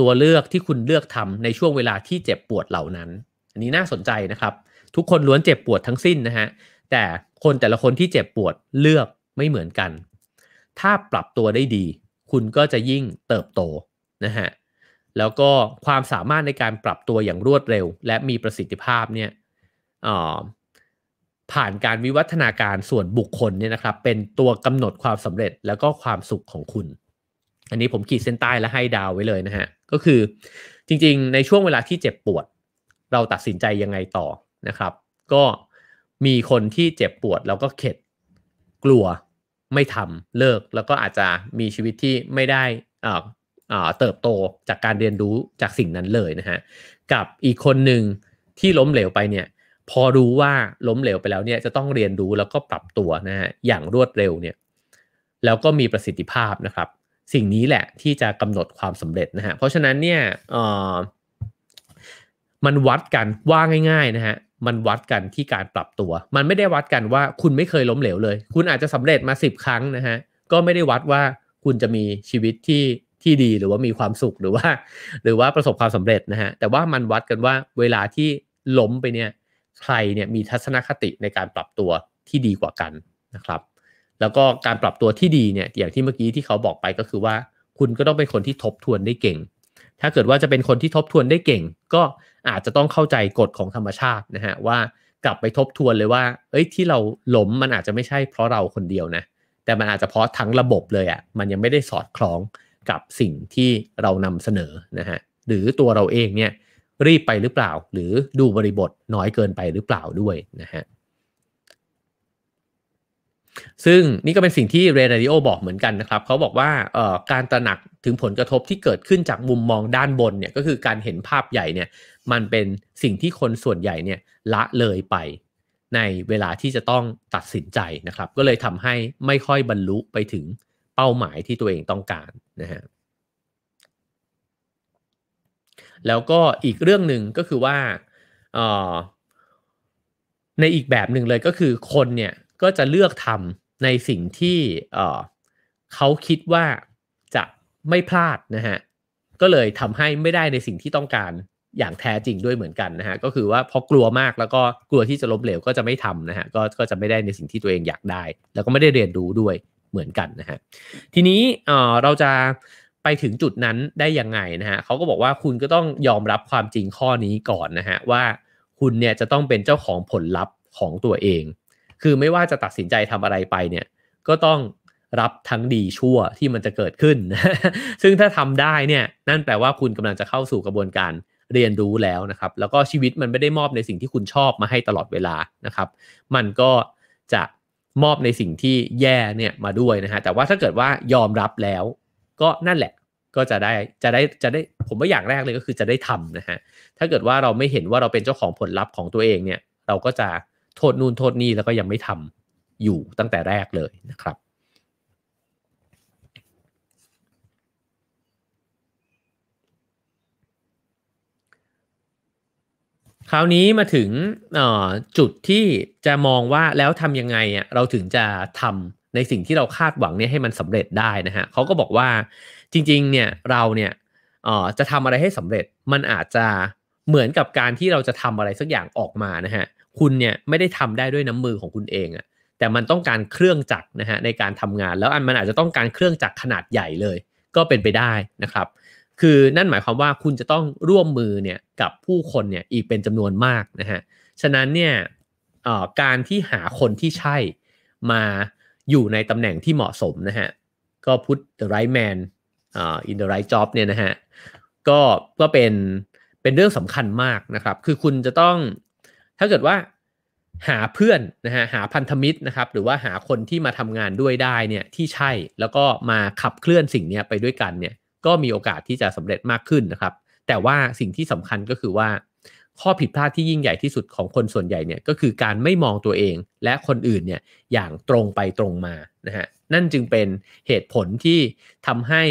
ตัวเลือกที่คุณเลือกทำในช่วงเวลาที่เจ็บปวดเหล่านั้น อันนี้น่าสนใจนะครับเทุกคนล้วนเจ็บปวดทั้งสิ้นนะฮะ แต่คนแต่ละคนที่เจ็บปวดเลือกไม่เหมือนกัน ถ้าปรับตัวได้ดี คุณก็จะยิ่งเติบโตนะฮะ แล้วก็ความสามารถในการปรับตัวอย่างรวดเร็ว และมีประสิทธิภาพเนี่ยผ่านการวิวัฒนาการส่วนบุคคลเนี่ยนะครับ เป็นตัวกำหนดความสำเร็จแล้วก็ความสุขของคุณ อันนี้ผมขีดเส้นใต้และให้ดาวไว้เลยนะฮะ ก็คือจริงๆ ในช่วงเวลาที่เจ็บปวด เราตัดสินใจยังไงต่อนะครับก็มีคนที่เจ็บปวดแล้วก็เข็ดกลัวไม่ทำเลิก แล้วก็อาจจะมีชีวิตที่ไม่ได้อ่าเติบโตจากการเรียนรู้จากสิ่งนั้นเลยนะฮะกับอีกคนหนึ่งที่ล้มเหลวไปเนี่ย พอรู้ว่าล้มเหลวไปแล้วเนี่ยจะต้องเรียนรู้แล้วก็ปรับตัวนะฮะอย่างรวดเร็วเนี่ย แล้วก็มีประสิทธิภาพนะครับ สิ่งนี้แหละที่จะกำหนดความสำเร็จนะฮะเพราะฉะนั้นเนี่ยอ่มันวัดกันว่าง่ายๆนะฮะมันวัดกันที่การปรับตัว มันไม่ได้วัดกันว่าคุณไม่เคยล้มเหลวเลย คุณอาจจะสำเร็จมาสิบครั้งนะฮะ ก็ไม่ได้วัดว่าคุณจะมีชีวิตที่ที่ดีหรือว่ามีความสุขหรือว่า หรือว่าประสบความสำเร็จนะฮะ แต่ว่ามันวัดกันว่าเวลาที่ล้มไปเนี่ย ใครเนี่ยมีทัศนคติในการปรับตัวที่ดีกว่ากันนะครับ แล้วก็การปรับตัวที่ดีเนี่ย อย่างที่เมื่อกี้ที่เขาบอกไปก็คือว่า คุณก็ต้องเป็นคนที่ทบทวนได้เก่งถ้าเกิดว่าจะเป็นคนที่ทบทวนได้เก่ง ก็อาจจะต้องเข้าใจกฎของธรรมชาตินะฮะว่ากลับไปทบทวนเลยว่าเอ้ยที่เราหลมมันอาจจะไม่ใช่เพราะเราคนเดียวนะแต่มันอาจจะเพราะทั้งระบบเลยอะ่ะมันยังไม่ได้สอดคล้องกับสิ่งที่เรานำเสนอนะฮะหรือตัวเราเองเนี่ยรีบไปหรือเปล่า หรือดูบริบทน้อยเกินไปหรือเปล่าด้วยนะฮะซึ่งนี่ก็เป็นสิ่งที่เรนาริโอบอกเหมือนกันนะครับเขาบอกว่าการตระหนักถึงผลกระทบที่เกิดขึ้นจากมุมมองด้านบนเนี่ยก็คือการเห็นภาพใหญ่เนี่ยมันเป็นสิ่งที่คนส่วนใหญ่เนี่ยละเลยไปในเวลาที่จะต้องตัดสินใจนะครับ ก็เลยทำให้ไม่ค่อยบรรลุไปถึงเป้าหมายที่ตัวเองต้องการนะฮะแล้วก็อีกเรื่องหนึ่งก็คือว่าในอีกแบบหนึ่งเลยก็คือคนเนี่ยก็จะเลือกทำในสิ่งที่เขาคิดว่าจะไม่พลาดนะฮะก็เลยทำให้ไม่ได้ในสิ่งที่ต้องการอย่างแท้จริงด้วยเหมือนกันนะฮะก็คือว่าพอกลัวมากแล้วก็กลัวที่จะล้มเหลว ก็จะไม่ทำนะฮะก็ก็จะไม่ได้ในสิ่งที่ตัวเองอยากได้ แล้วก็ไม่ได้เรียนรู้ด้วยเหมือนกันนะฮะทีนี้เราจะไปถึงจุดนั้นได้ยังไงนะฮะเขาก็บอกว่าคุณก็ต้องยอมรับความจริงข้อนี้ก่อนนะฮะว่าคุณเนี่ยจะต้องเป็นเจ้าของผลลัพธ์ของตัวเองคือไม่ว่าจะตัดสินใจทำอะไรไปเนี่ยก็ต้องรับทั้งดีชั่วที่มันจะเกิดขึ้น ซึ่งถ้าทำได้เนี่ยนั่นแปลว่าคุณกำลังจะเข้าสู่กระบวนการเรียนรู้แล้วนะครับแล้วก็ชีวิตมันไม่ได้มอบในสิ่งที่คุณชอบมาให้ตลอดเวลานะครับ มันก็จะมอบในสิ่งที่แย่เนี่ยมาด้วยนะฮะแต่ว่าถ้าเกิดว่ายอมรับแล้ว ก็นั่นแหละก็จะได้จะได้จะได้ผมว่าอย่างแรกเลยก็คือจะได้ทำนะฮะถ้าเกิดว่าเราไม่เห็นว่าเราเป็นเจ้าของผลลัพธ์ของตัวเองเนี่ย เราก็จะโทษนู่นโทษนี่แล้วก็ยังไม่ทำอยู่ตั้งแต่แรกเลยนะครับ คราวนี้มาถึงจุดที่จะมองว่าแล้วทำยังไงเราถึงจะทำในสิ่งที่เราคาดหวังเนี่ยให้มันสำเร็จได้นะฮะเขาก็บอกว่าจริง ๆเนี่ยเราเนี่ยจะทำอะไรให้สำเร็จมันอาจจะเหมือนกับการที่เราจะทำอะไรสักอย่างออกมานะฮะคุณเนี่ยไม่ได้ทำได้ด้วยน้ำมือของคุณเองอะแต่มันต้องการเครื่องจักรนะฮะในการทำงานแล้วอันมันอาจจะต้องการเครื่องจักรขนาดใหญ่เลย ก็เป็นไปได้นะครับคือนั่นหมายความว่าคุณจะต้องร่วมมือเนี่ยกับผู้คนเนี่ยอีกเป็นจำนวนมากนะฮะฉะนั้นเนี่ยการที่หาคนที่ใช่มาอยู่ในตำแหน่งที่เหมาะสมนะฮะก็พุ t the right man in the right job เนี่ยนะฮะก็ก็เป็นเป็นเรื่องสำคัญมากนะครับคือคุณจะต้องถ้าเกิดว่าหาเพื่อนนะฮะหาพันธมิตรนะครับ หรือว่าหาคนที่มาทำงานด้วยได้เนี่ยที่ใช่แล้วก็มาขับเคลื่อนสิ่งนี้ไปด้วยกันเนี่ยก็มีโอกาสที่จะสำเร็จมากขึ้นนะครับ แต่ว่าสิ่งที่สำคัญก็คือว่าข้อผิดพลาดที่ยิ่งใหญ่ที่สุดของคนส่วนใหญ่เนี่ย ก็คือการไม่มองตัวเองและคนอื่นเนี่ยอย่างตรงไปตรงมานะฮะนั่นจึงเป็นเหตุผลที่ทำให้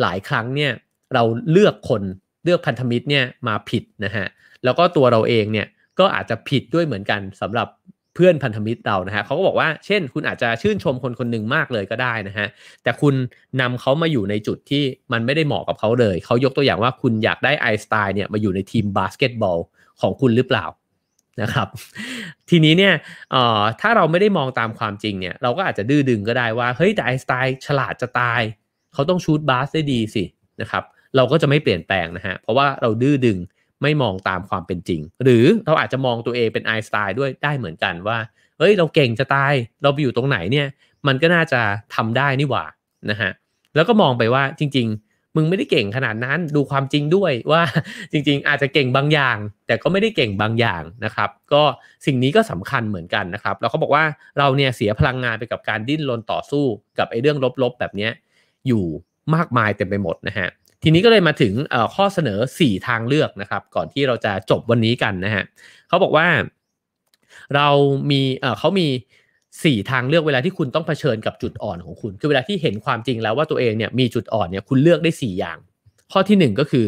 หลายครั้งเนี่ยเราเลือกคนเลือกพันธมิตรเนี่ยมาผิดนะฮะแล้วก็ตัวเราเองเนี่ยก็อาจจะผิดด้วยเหมือนกันสำหรับเพื่อนพันธมิตรเรานะฮะเขาก็บอกว่าเช่น คุณอาจจะชื่นชมคนคนหนึ่งมากเลยก็ได้นะฮะแต่คุณนำเขามาอยู่ในจุดที่มันไม่ได้เหมาะกับเขาเลย เขายกตัวอย่างว่าคุณอยากได้ไอสไตล์เนี่ยมาอยู่ในทีมบาสเกตบอลของคุณหรือเปล่านะครับทีนี้เนี่ยถ้าเราไม่ได้มองตามความจริงเนี่ย เราก็อาจจะดื้อดึงก็ได้ว่าเฮ้ยแต่ไอสไตล์ฉลาดจะตายเขาต้องชูดบาสได้ดีสินะครับ เราก็จะไม่เปลี่ยนแปลงนะฮะเพราะว่าเราดื้อดึงไม่มองตามความเป็นจริง หรือเราอาจจะมองตัวเองเป็นไอสไตล์ด้วยได้เหมือนกันว่าเฮ้ยเราเก่งจะตายเราไปอยู่ตรงไหนเนี่ยมันก็น่าจะทำได้นี่หว่านะฮะแล้วก็มองไปว่าจริงๆ มึงไม่ได้เก่งขนาดนั้นดูความจริงด้วยว่า จริงๆ อาจจะเก่งบางอย่าง แต่ก็ไม่ได้เก่งบางอย่างนะครับ ก็สิ่งนี้ก็สำคัญเหมือนกันนะครับแล้วเขาบอกว่าเราเนี่ยเสียพลังงานไปกับการดิ้นรนต่อสู้กับไอ้เรื่องลบๆแบบนี้อยู่มากมายเต็มไปหมดนะฮะทีนี้ก็เลยมาถึงข้อเสนอ 4 ทางเลือกนะครับ ก่อนที่เราจะจบวันนี้กันนะฮะเขาบอกว่า เรามีเขามีสี่ทางเลือกเวลาที่คุณต้องเผชิญกับจุดอ่อนของคุณคือเวลาที่เห็นความจริงแล้วว่าตัวเองเนี่ยมีจุดอ่อนเนี่ยคุณเลือกได้ 4 อย่าง ข้อที่1ก็คือ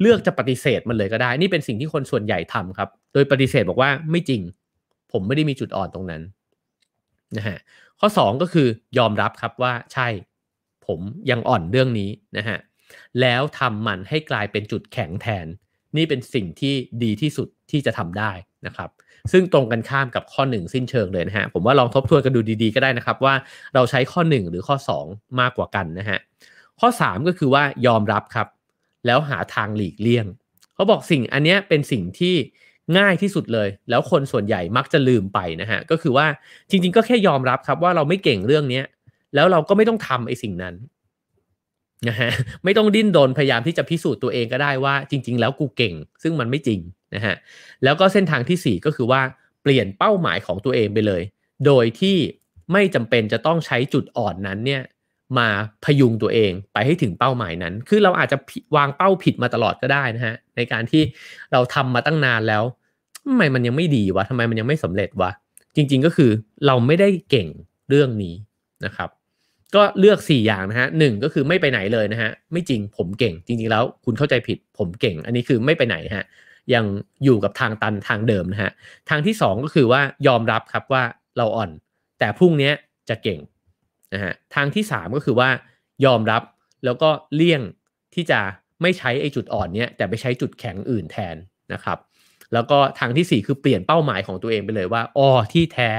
เลือกจะปฏิเสธมันเลยก็ได้นี่เป็นสิ่งที่คนส่วนใหญ่ทำครับ โดยปฏิเสธบอกว่าไม่จริง ผมไม่ได้มีจุดอ่อนตรงนั้นนะฮะข้อ 2 ก็คือยอมรับครับว่าใช่ผมยังอ่อนเรื่องนี้นะฮะแล้วทำมันให้กลายเป็นจุดแข็งแทน นี่เป็นสิ่งที่ดีที่สุดที่จะทำได้นะครับ ซึ่งตรงกันข้ามกับข้อ1สิ้นเชิงเลยนะฮะผมว่าลองทบทวนกันดูดีๆก็ได้นะครับ ว่าเราใช้ข้อ 1 หรือข้อ2 มากกว่ากันนะฮะข้อ 3 ก็คือว่ายอมรับครับ แล้วหาทางหลีกเลี่ยงเขาบอกสิ่งอันนี้เป็นสิ่งที่ง่ายที่สุดเลย แล้วคนส่วนใหญ่มักจะลืมไปนะฮะก็คือว่าจริงๆ ก็แค่ยอมรับครับว่าเราไม่เก่งเรื่องนี้แล้วเราก็ไม่ต้องทำไอ้สิ่งนั้นนะฮะไม่ต้องดิ้นโดนพยายามที่จะพิสูจน์ตัวเองก็ได้ว่าจริงๆแล้วกูเก่ง ซึ่งมันไม่จริงนะฮะแล้วก็เส้นทางที่4ก็คือว่าเปลี่ยนเป้าหมายของตัวเองไปเลย โดยที่ไม่จำเป็นจะต้องใช้จุดอ่อนนั้นเนี่ย มาพยุงตัวเอง ไปให้ถึงเป้าหมายนั้น คือเราอาจจะวางเป้าผิดมาตลอดก็ได้นะฮะในการที่เราทำมาตั้งนานแล้วทำไมมันยังไม่ดีวะทำไมมันยังไม่สำเร็จวะจริงๆก็คือเราไม่ได้เก่งเรื่องนี้นะครับก็เลือก 4 อย่างนะฮะหก็คือไม่ไปไหนเลยนะฮะไม่จริงผมเก่งจริงๆแล้วคุณเข้าใจผิดผมเก่ง อันนี้คือไม่ไปไหนฮะยังอยู่กับทางตันทางเดิมนะฮะทางที่ 2 ก็คือว่ายอมรับครับว่าเราอ่อน แต่พรุ่งนี้จะเก่งนะฮะทางที่ 3 ก็คือว่ายอมรับแล้วก็เลี่ยงที่จะไม่ใช้ไอ้จุดอ่อนเนี้ย แต่ไปใช้จุดแข็งอื่นแทนนะครับแล้วก็ทางที่4คือเปลี่ยนเป้าหมายของตัวเองไปเลยว่าอ๋อที่แท้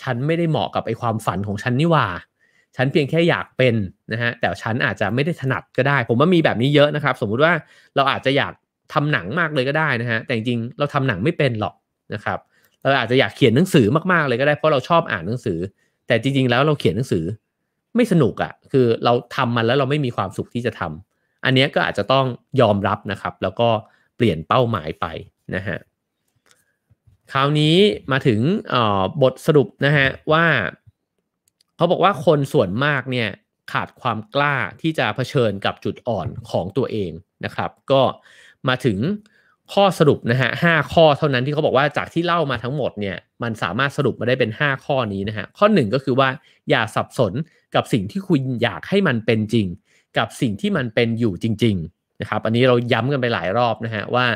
ฉันไม่ได้เหมาะกับไอ้ความฝันของฉันนี่ว่าฉันเพียงแค่อยากเป็นนะฮะแต่ฉันอาจจะไม่ได้ถนัดก็ได้ ผมว่ามีแบบนี้เยอะนะครับ สมมุติว่าเราอาจจะอยากทำหนังมากเลยก็ได้นะฮะแต่จริงๆ เราทำหนังไม่เป็นหรอกนะครับเราอาจจะอยากเขียนหนังสือมากๆเลยก็ได้เพราะเราชอบอ่านหนังสือ แต่จริงๆ แล้วเราเขียนหนังสือไม่สนุกอะ่ะคือเราทำมันแล้วเราไม่มีความสุขที่จะทำ อันนี้ก็อาจจะต้องยอมรับนะครับแล้วก็เปลี่ยนเป้าหมายไปนะฮะคราวนี้มาถึงบทสรุปนะฮะว่าเขาบอกว่าคนส่วนมากเนี่ยขาดความกล้าที่จะเผชิญกับจุดอ่อนของตัวเองนะครับก็มาถึงข้อสรุปนะฮะห้าข้อเท่านั้นที่เขาบอกว่าจากที่เล่ามาทั้งหมดเนี่ยมันสามารถสรุปมาได้เป็น 5 ข้อนี้นะฮะข้อหนึ่งก็คือว่าอย่าสับสนกับสิ่งที่คุณอยากให้มันเป็นจริง กับสิ่งที่มันเป็นอยู่จริงๆนะครับอันนี้เราย้ำกันไปหลายรอบนะฮะว่า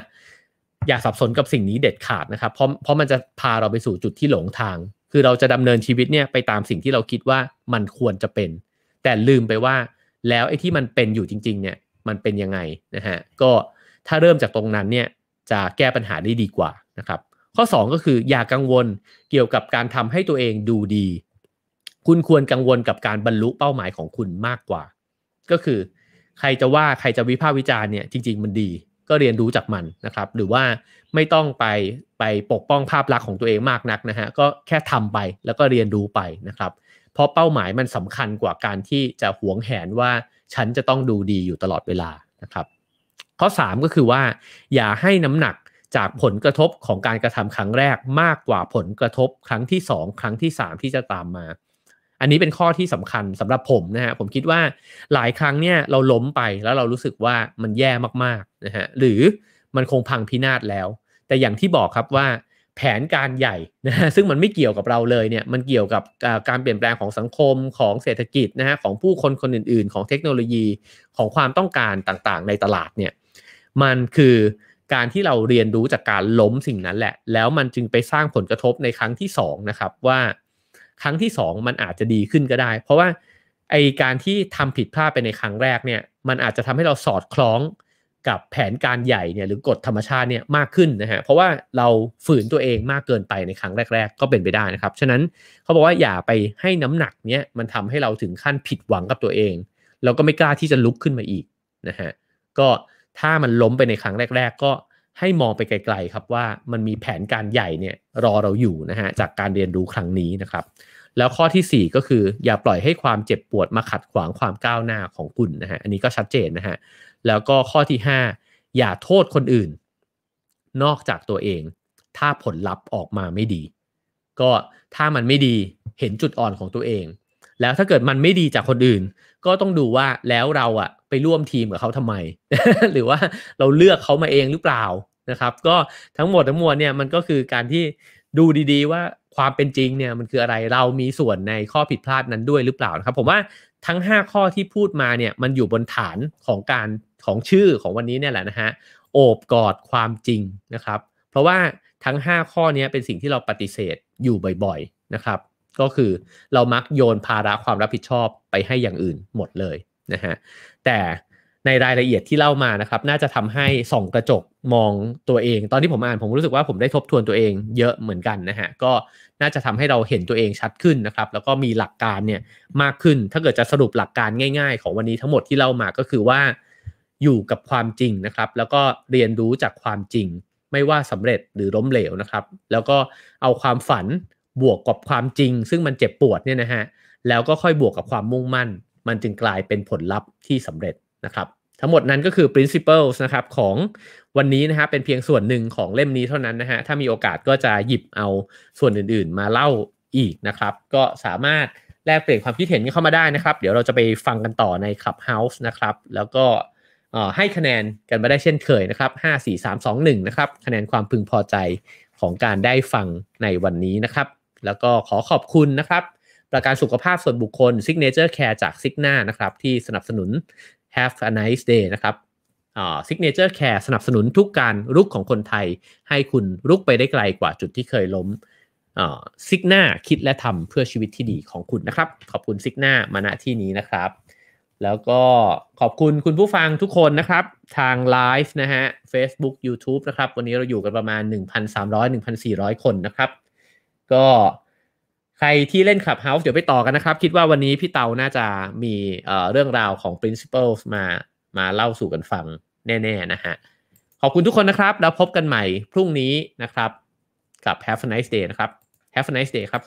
อย่าสับสนกับสิ่งนี้เด็ดขาดนะครับเพราะเพราะมันจะพาเราไปสู่จุดที่หลงทางคือเราจะดำเนินชีวิตเนี่ยไปตามสิ่งที่เราคิดว่ามันควรจะเป็น แต่ลืมไปว่า แล้วไอ้ที่มันเป็นอยู่จริงๆเนี่ยมันเป็นยังไงนะฮะก็ถ้าเริ่มจากตรงนั้นเนี่ยจะแก้ปัญหาได้ดีกว่านะครับข้อ 2 ก็คืออย่ากกังวลเกี่ยวกับการทำให้ตัวเองดูดี คุณควรกังวลกับการบรรลุเป้าหมายของคุณมากกว่า ก็คือ ใครจะว่าใครจะวิพากษ์วิจารณ์เนี่ยจริงๆมันดีก็เรียนรู้จากมันนะครับหรือว่าไม่ต้องไปไปปกป้องภาพลักษณ์ของตัวเองมากนักนะฮะก็แค่ทำไปแล้วก็เรียนรู้ไปนะครับ เพราะเป้าหมายมันสำคัญกว่าการที่จะหวงแหนว่า ฉันจะต้องดูดีอยู่ตลอดเวลานะครับข้อ 3 ก็คือว่าอย่าให้น้ำหนักจากผลกระทบของการกระทำครั้งแรกมากกว่าผลกระทบครั้งที่ 2 ครั้งที่ 3 ที่จะตามมาอันนี้เป็นข้อที่สำคัญสำหรับผมนะฮะผมคิดว่าหลายครั้งเนี่ยเราล้มไปแล้วเรารู้สึกว่ามันแย่มากๆนะฮะหรือมันคงพังพินาศแล้ว แต่อย่างที่บอกครับว่าแผนการใหญ่นะฮะซึ่งมันไม่เกี่ยวกับเราเลยเนี่ยมันเกี่ยวกับการเปลี่ยนแปลงของสังคมของเศรษฐกิจนะฮะของผู้คนคนอื่นๆ ของเทคโนโลยีของความต้องการต่างๆ ในตลาดเนี่ยมันคือการที่เราเรียนรู้จากการล้มสิ่งนั้นแหละ แล้วมันจึงไปสร้างผลกระทบในครั้งที่2นะครับว่าครั้งที่ 2 มันอาจจะดีขึ้นก็ได้ เพราะว่าไอการที่ทำผิดพลาดไปในครั้งแรกเนี่ยมันอาจจะทำให้เราสอดคล้องกับแผนการใหญ่เนี่ยหรือกฎธรรมชาติเนี่ยมากขึ้นนะฮะเพราะว่าเราฝืนตัวเองมากเกินไปในครั้งแรก ๆก็เป็นไปได้นะครับฉะนั้นเขาบอกว่าอย่าไปให้น้ำหนักเนี้ยมันทำให้เราถึงขั้นผิดหวังกับตัวเองเราก็ไม่กล้าที่จะลุกขึ้นมาอีกนะฮะก็ถ้ามันล้มไปในครั้งแรก ๆก็ให้มองไปไกลๆครับว่ามันมีแผนการใหญ่เนี่ยรอเราอยู่นะฮะจากการเรียนรู้ครั้งนี้นะครับ แล้วข้อที่ 4 ก็คืออย่าปล่อยให้ความเจ็บปวดมาขัดขวางความก้าวหน้าของคุณนะฮะอันนี้ก็ชัดเจนนะฮะแล้วก็ข้อที่ 5 อย่าโทษคนอื่นนอกจากตัวเองถ้าผลลัพธ์ออกมาไม่ดี ก็ถ้ามันไม่ดีเห็นจุดอ่อนของตัวเองแล้วถ้าเกิดมันไม่ดีจากคนอื่น ก็ต้องดูว่าแล้วเราอะไปร่วมทีมกับเขาทำไม หรือว่าเราเลือกเขามาเองหรือเปล่านะครับ ก็ทั้งหมดทั้งมวลเนี่ยมันก็คือการที่ดูดีๆว่าความเป็นจริงเนี่ยมันคืออะไรเรามีส่วนในข้อผิดพลาดนั้นด้วยหรือเปล่านะครับ ผมว่าทั้ง 5 ข้อที่พูดมาเนี่ยมันอยู่บนฐานของการของชื่อของวันนี้เนี่ยแหละนะฮะโอบกอดความจริงนะครับ เพราะว่าทั้ง 5 ข้อนี้เป็นสิ่งที่เราปฏิเสธอยู่บ่อยๆ นะครับก็คือเรามักโยนภาระความรับผิดชอบไปให้อย่างอื่นหมดเลยนะฮะแต่ในรายละเอียดที่เล่ามานะครับน่าจะทำให้ส่องกระจกมองตัวเอง ตอนที่ผมอ่านผมรู้สึกว่าผมได้ทบทวนตัวเองเยอะเหมือนกันนะฮะก็น่าจะทำให้เราเห็นตัวเองชัดขึ้นนะครับแล้วก็มีหลักการเนี่ยมากขึ้นถ้าเกิดจะสรุปหลักการง่ายๆ ของวันนี้ทั้งหมดที่เล่ามาก็คือว่าอยู่กับความจริงนะครับแล้วก็เรียนรู้จากความจริงไม่ว่าสำเร็จหรือล้มเหลวนะครับแล้วก็เอาความฝันบวกกับความจริงซึ่งมันเจ็บปวดเนี่ยนะฮะ แล้วก็ค่อยบวกกับความมุ่งมั่น มันจึงกลายเป็นผลลัพธ์ที่สำเร็จนะครับ ทั้งหมดนั้นก็คือ principles นะครับ ของวันนี้นะฮะ เป็นเพียงส่วนหนึ่งของเล่มนี้เท่านั้นนะฮะ ถ้ามีโอกาสก็จะหยิบเอาส่วนอื่นๆมาเล่าอีกนะครับ ก็สามารถแลกเปลี่ยนความคิดเห็นเข้ามาได้นะครับ เดี๋ยวเราจะไปฟังกันต่อใน Clubhouse นะครับ แล้วก็ให้คะแนนกันมาได้เช่นเคยนะครับ 5 4 3 2 1 นะครับ คะแนนความพึงพอใจของการได้ฟังในวันนี้นะครับแล้วก็ขอขอบคุณนะครับ ประกันสุขภาพส่วนบุคคล Signature Care จาก s i g n a นะครับที่สนับสนุน Have a nice day นะครับซิกเนเจอร์แคร์สนับสนุนทุกการลุกของคนไทย ให้คุณลุกไปได้ไกลกว่าจุดที่เคยล้มซิกหน้าคิดและทำเพื่อชีวิตที่ดีของคุณนะครับขอบคุณซิกหน้ามาณที่นี้นะครับแล้วก็ขอบคุณคุณผู้ฟังทุกคนนะครับ ทางไลฟ์นะฮะ Facebook YouTube นะครับวันนี้เราอยู่กันประมาณ 1,300 1,400 คนนะครับก็ใครที่เล่นขับเฮาส์เดี๋ยวไปต่อกันนะครับ คิดว่าวันนี้พี่เตาน่าจะมีเรื่องราวของ principles มามาเล่าสู่กันฟังแน่ๆนะฮะ ขอบคุณทุกคนนะครับแล้วพบกันใหม่พรุ่งนี้นะครับ กับ Have a nice day นะครับ Have a nice day ครับ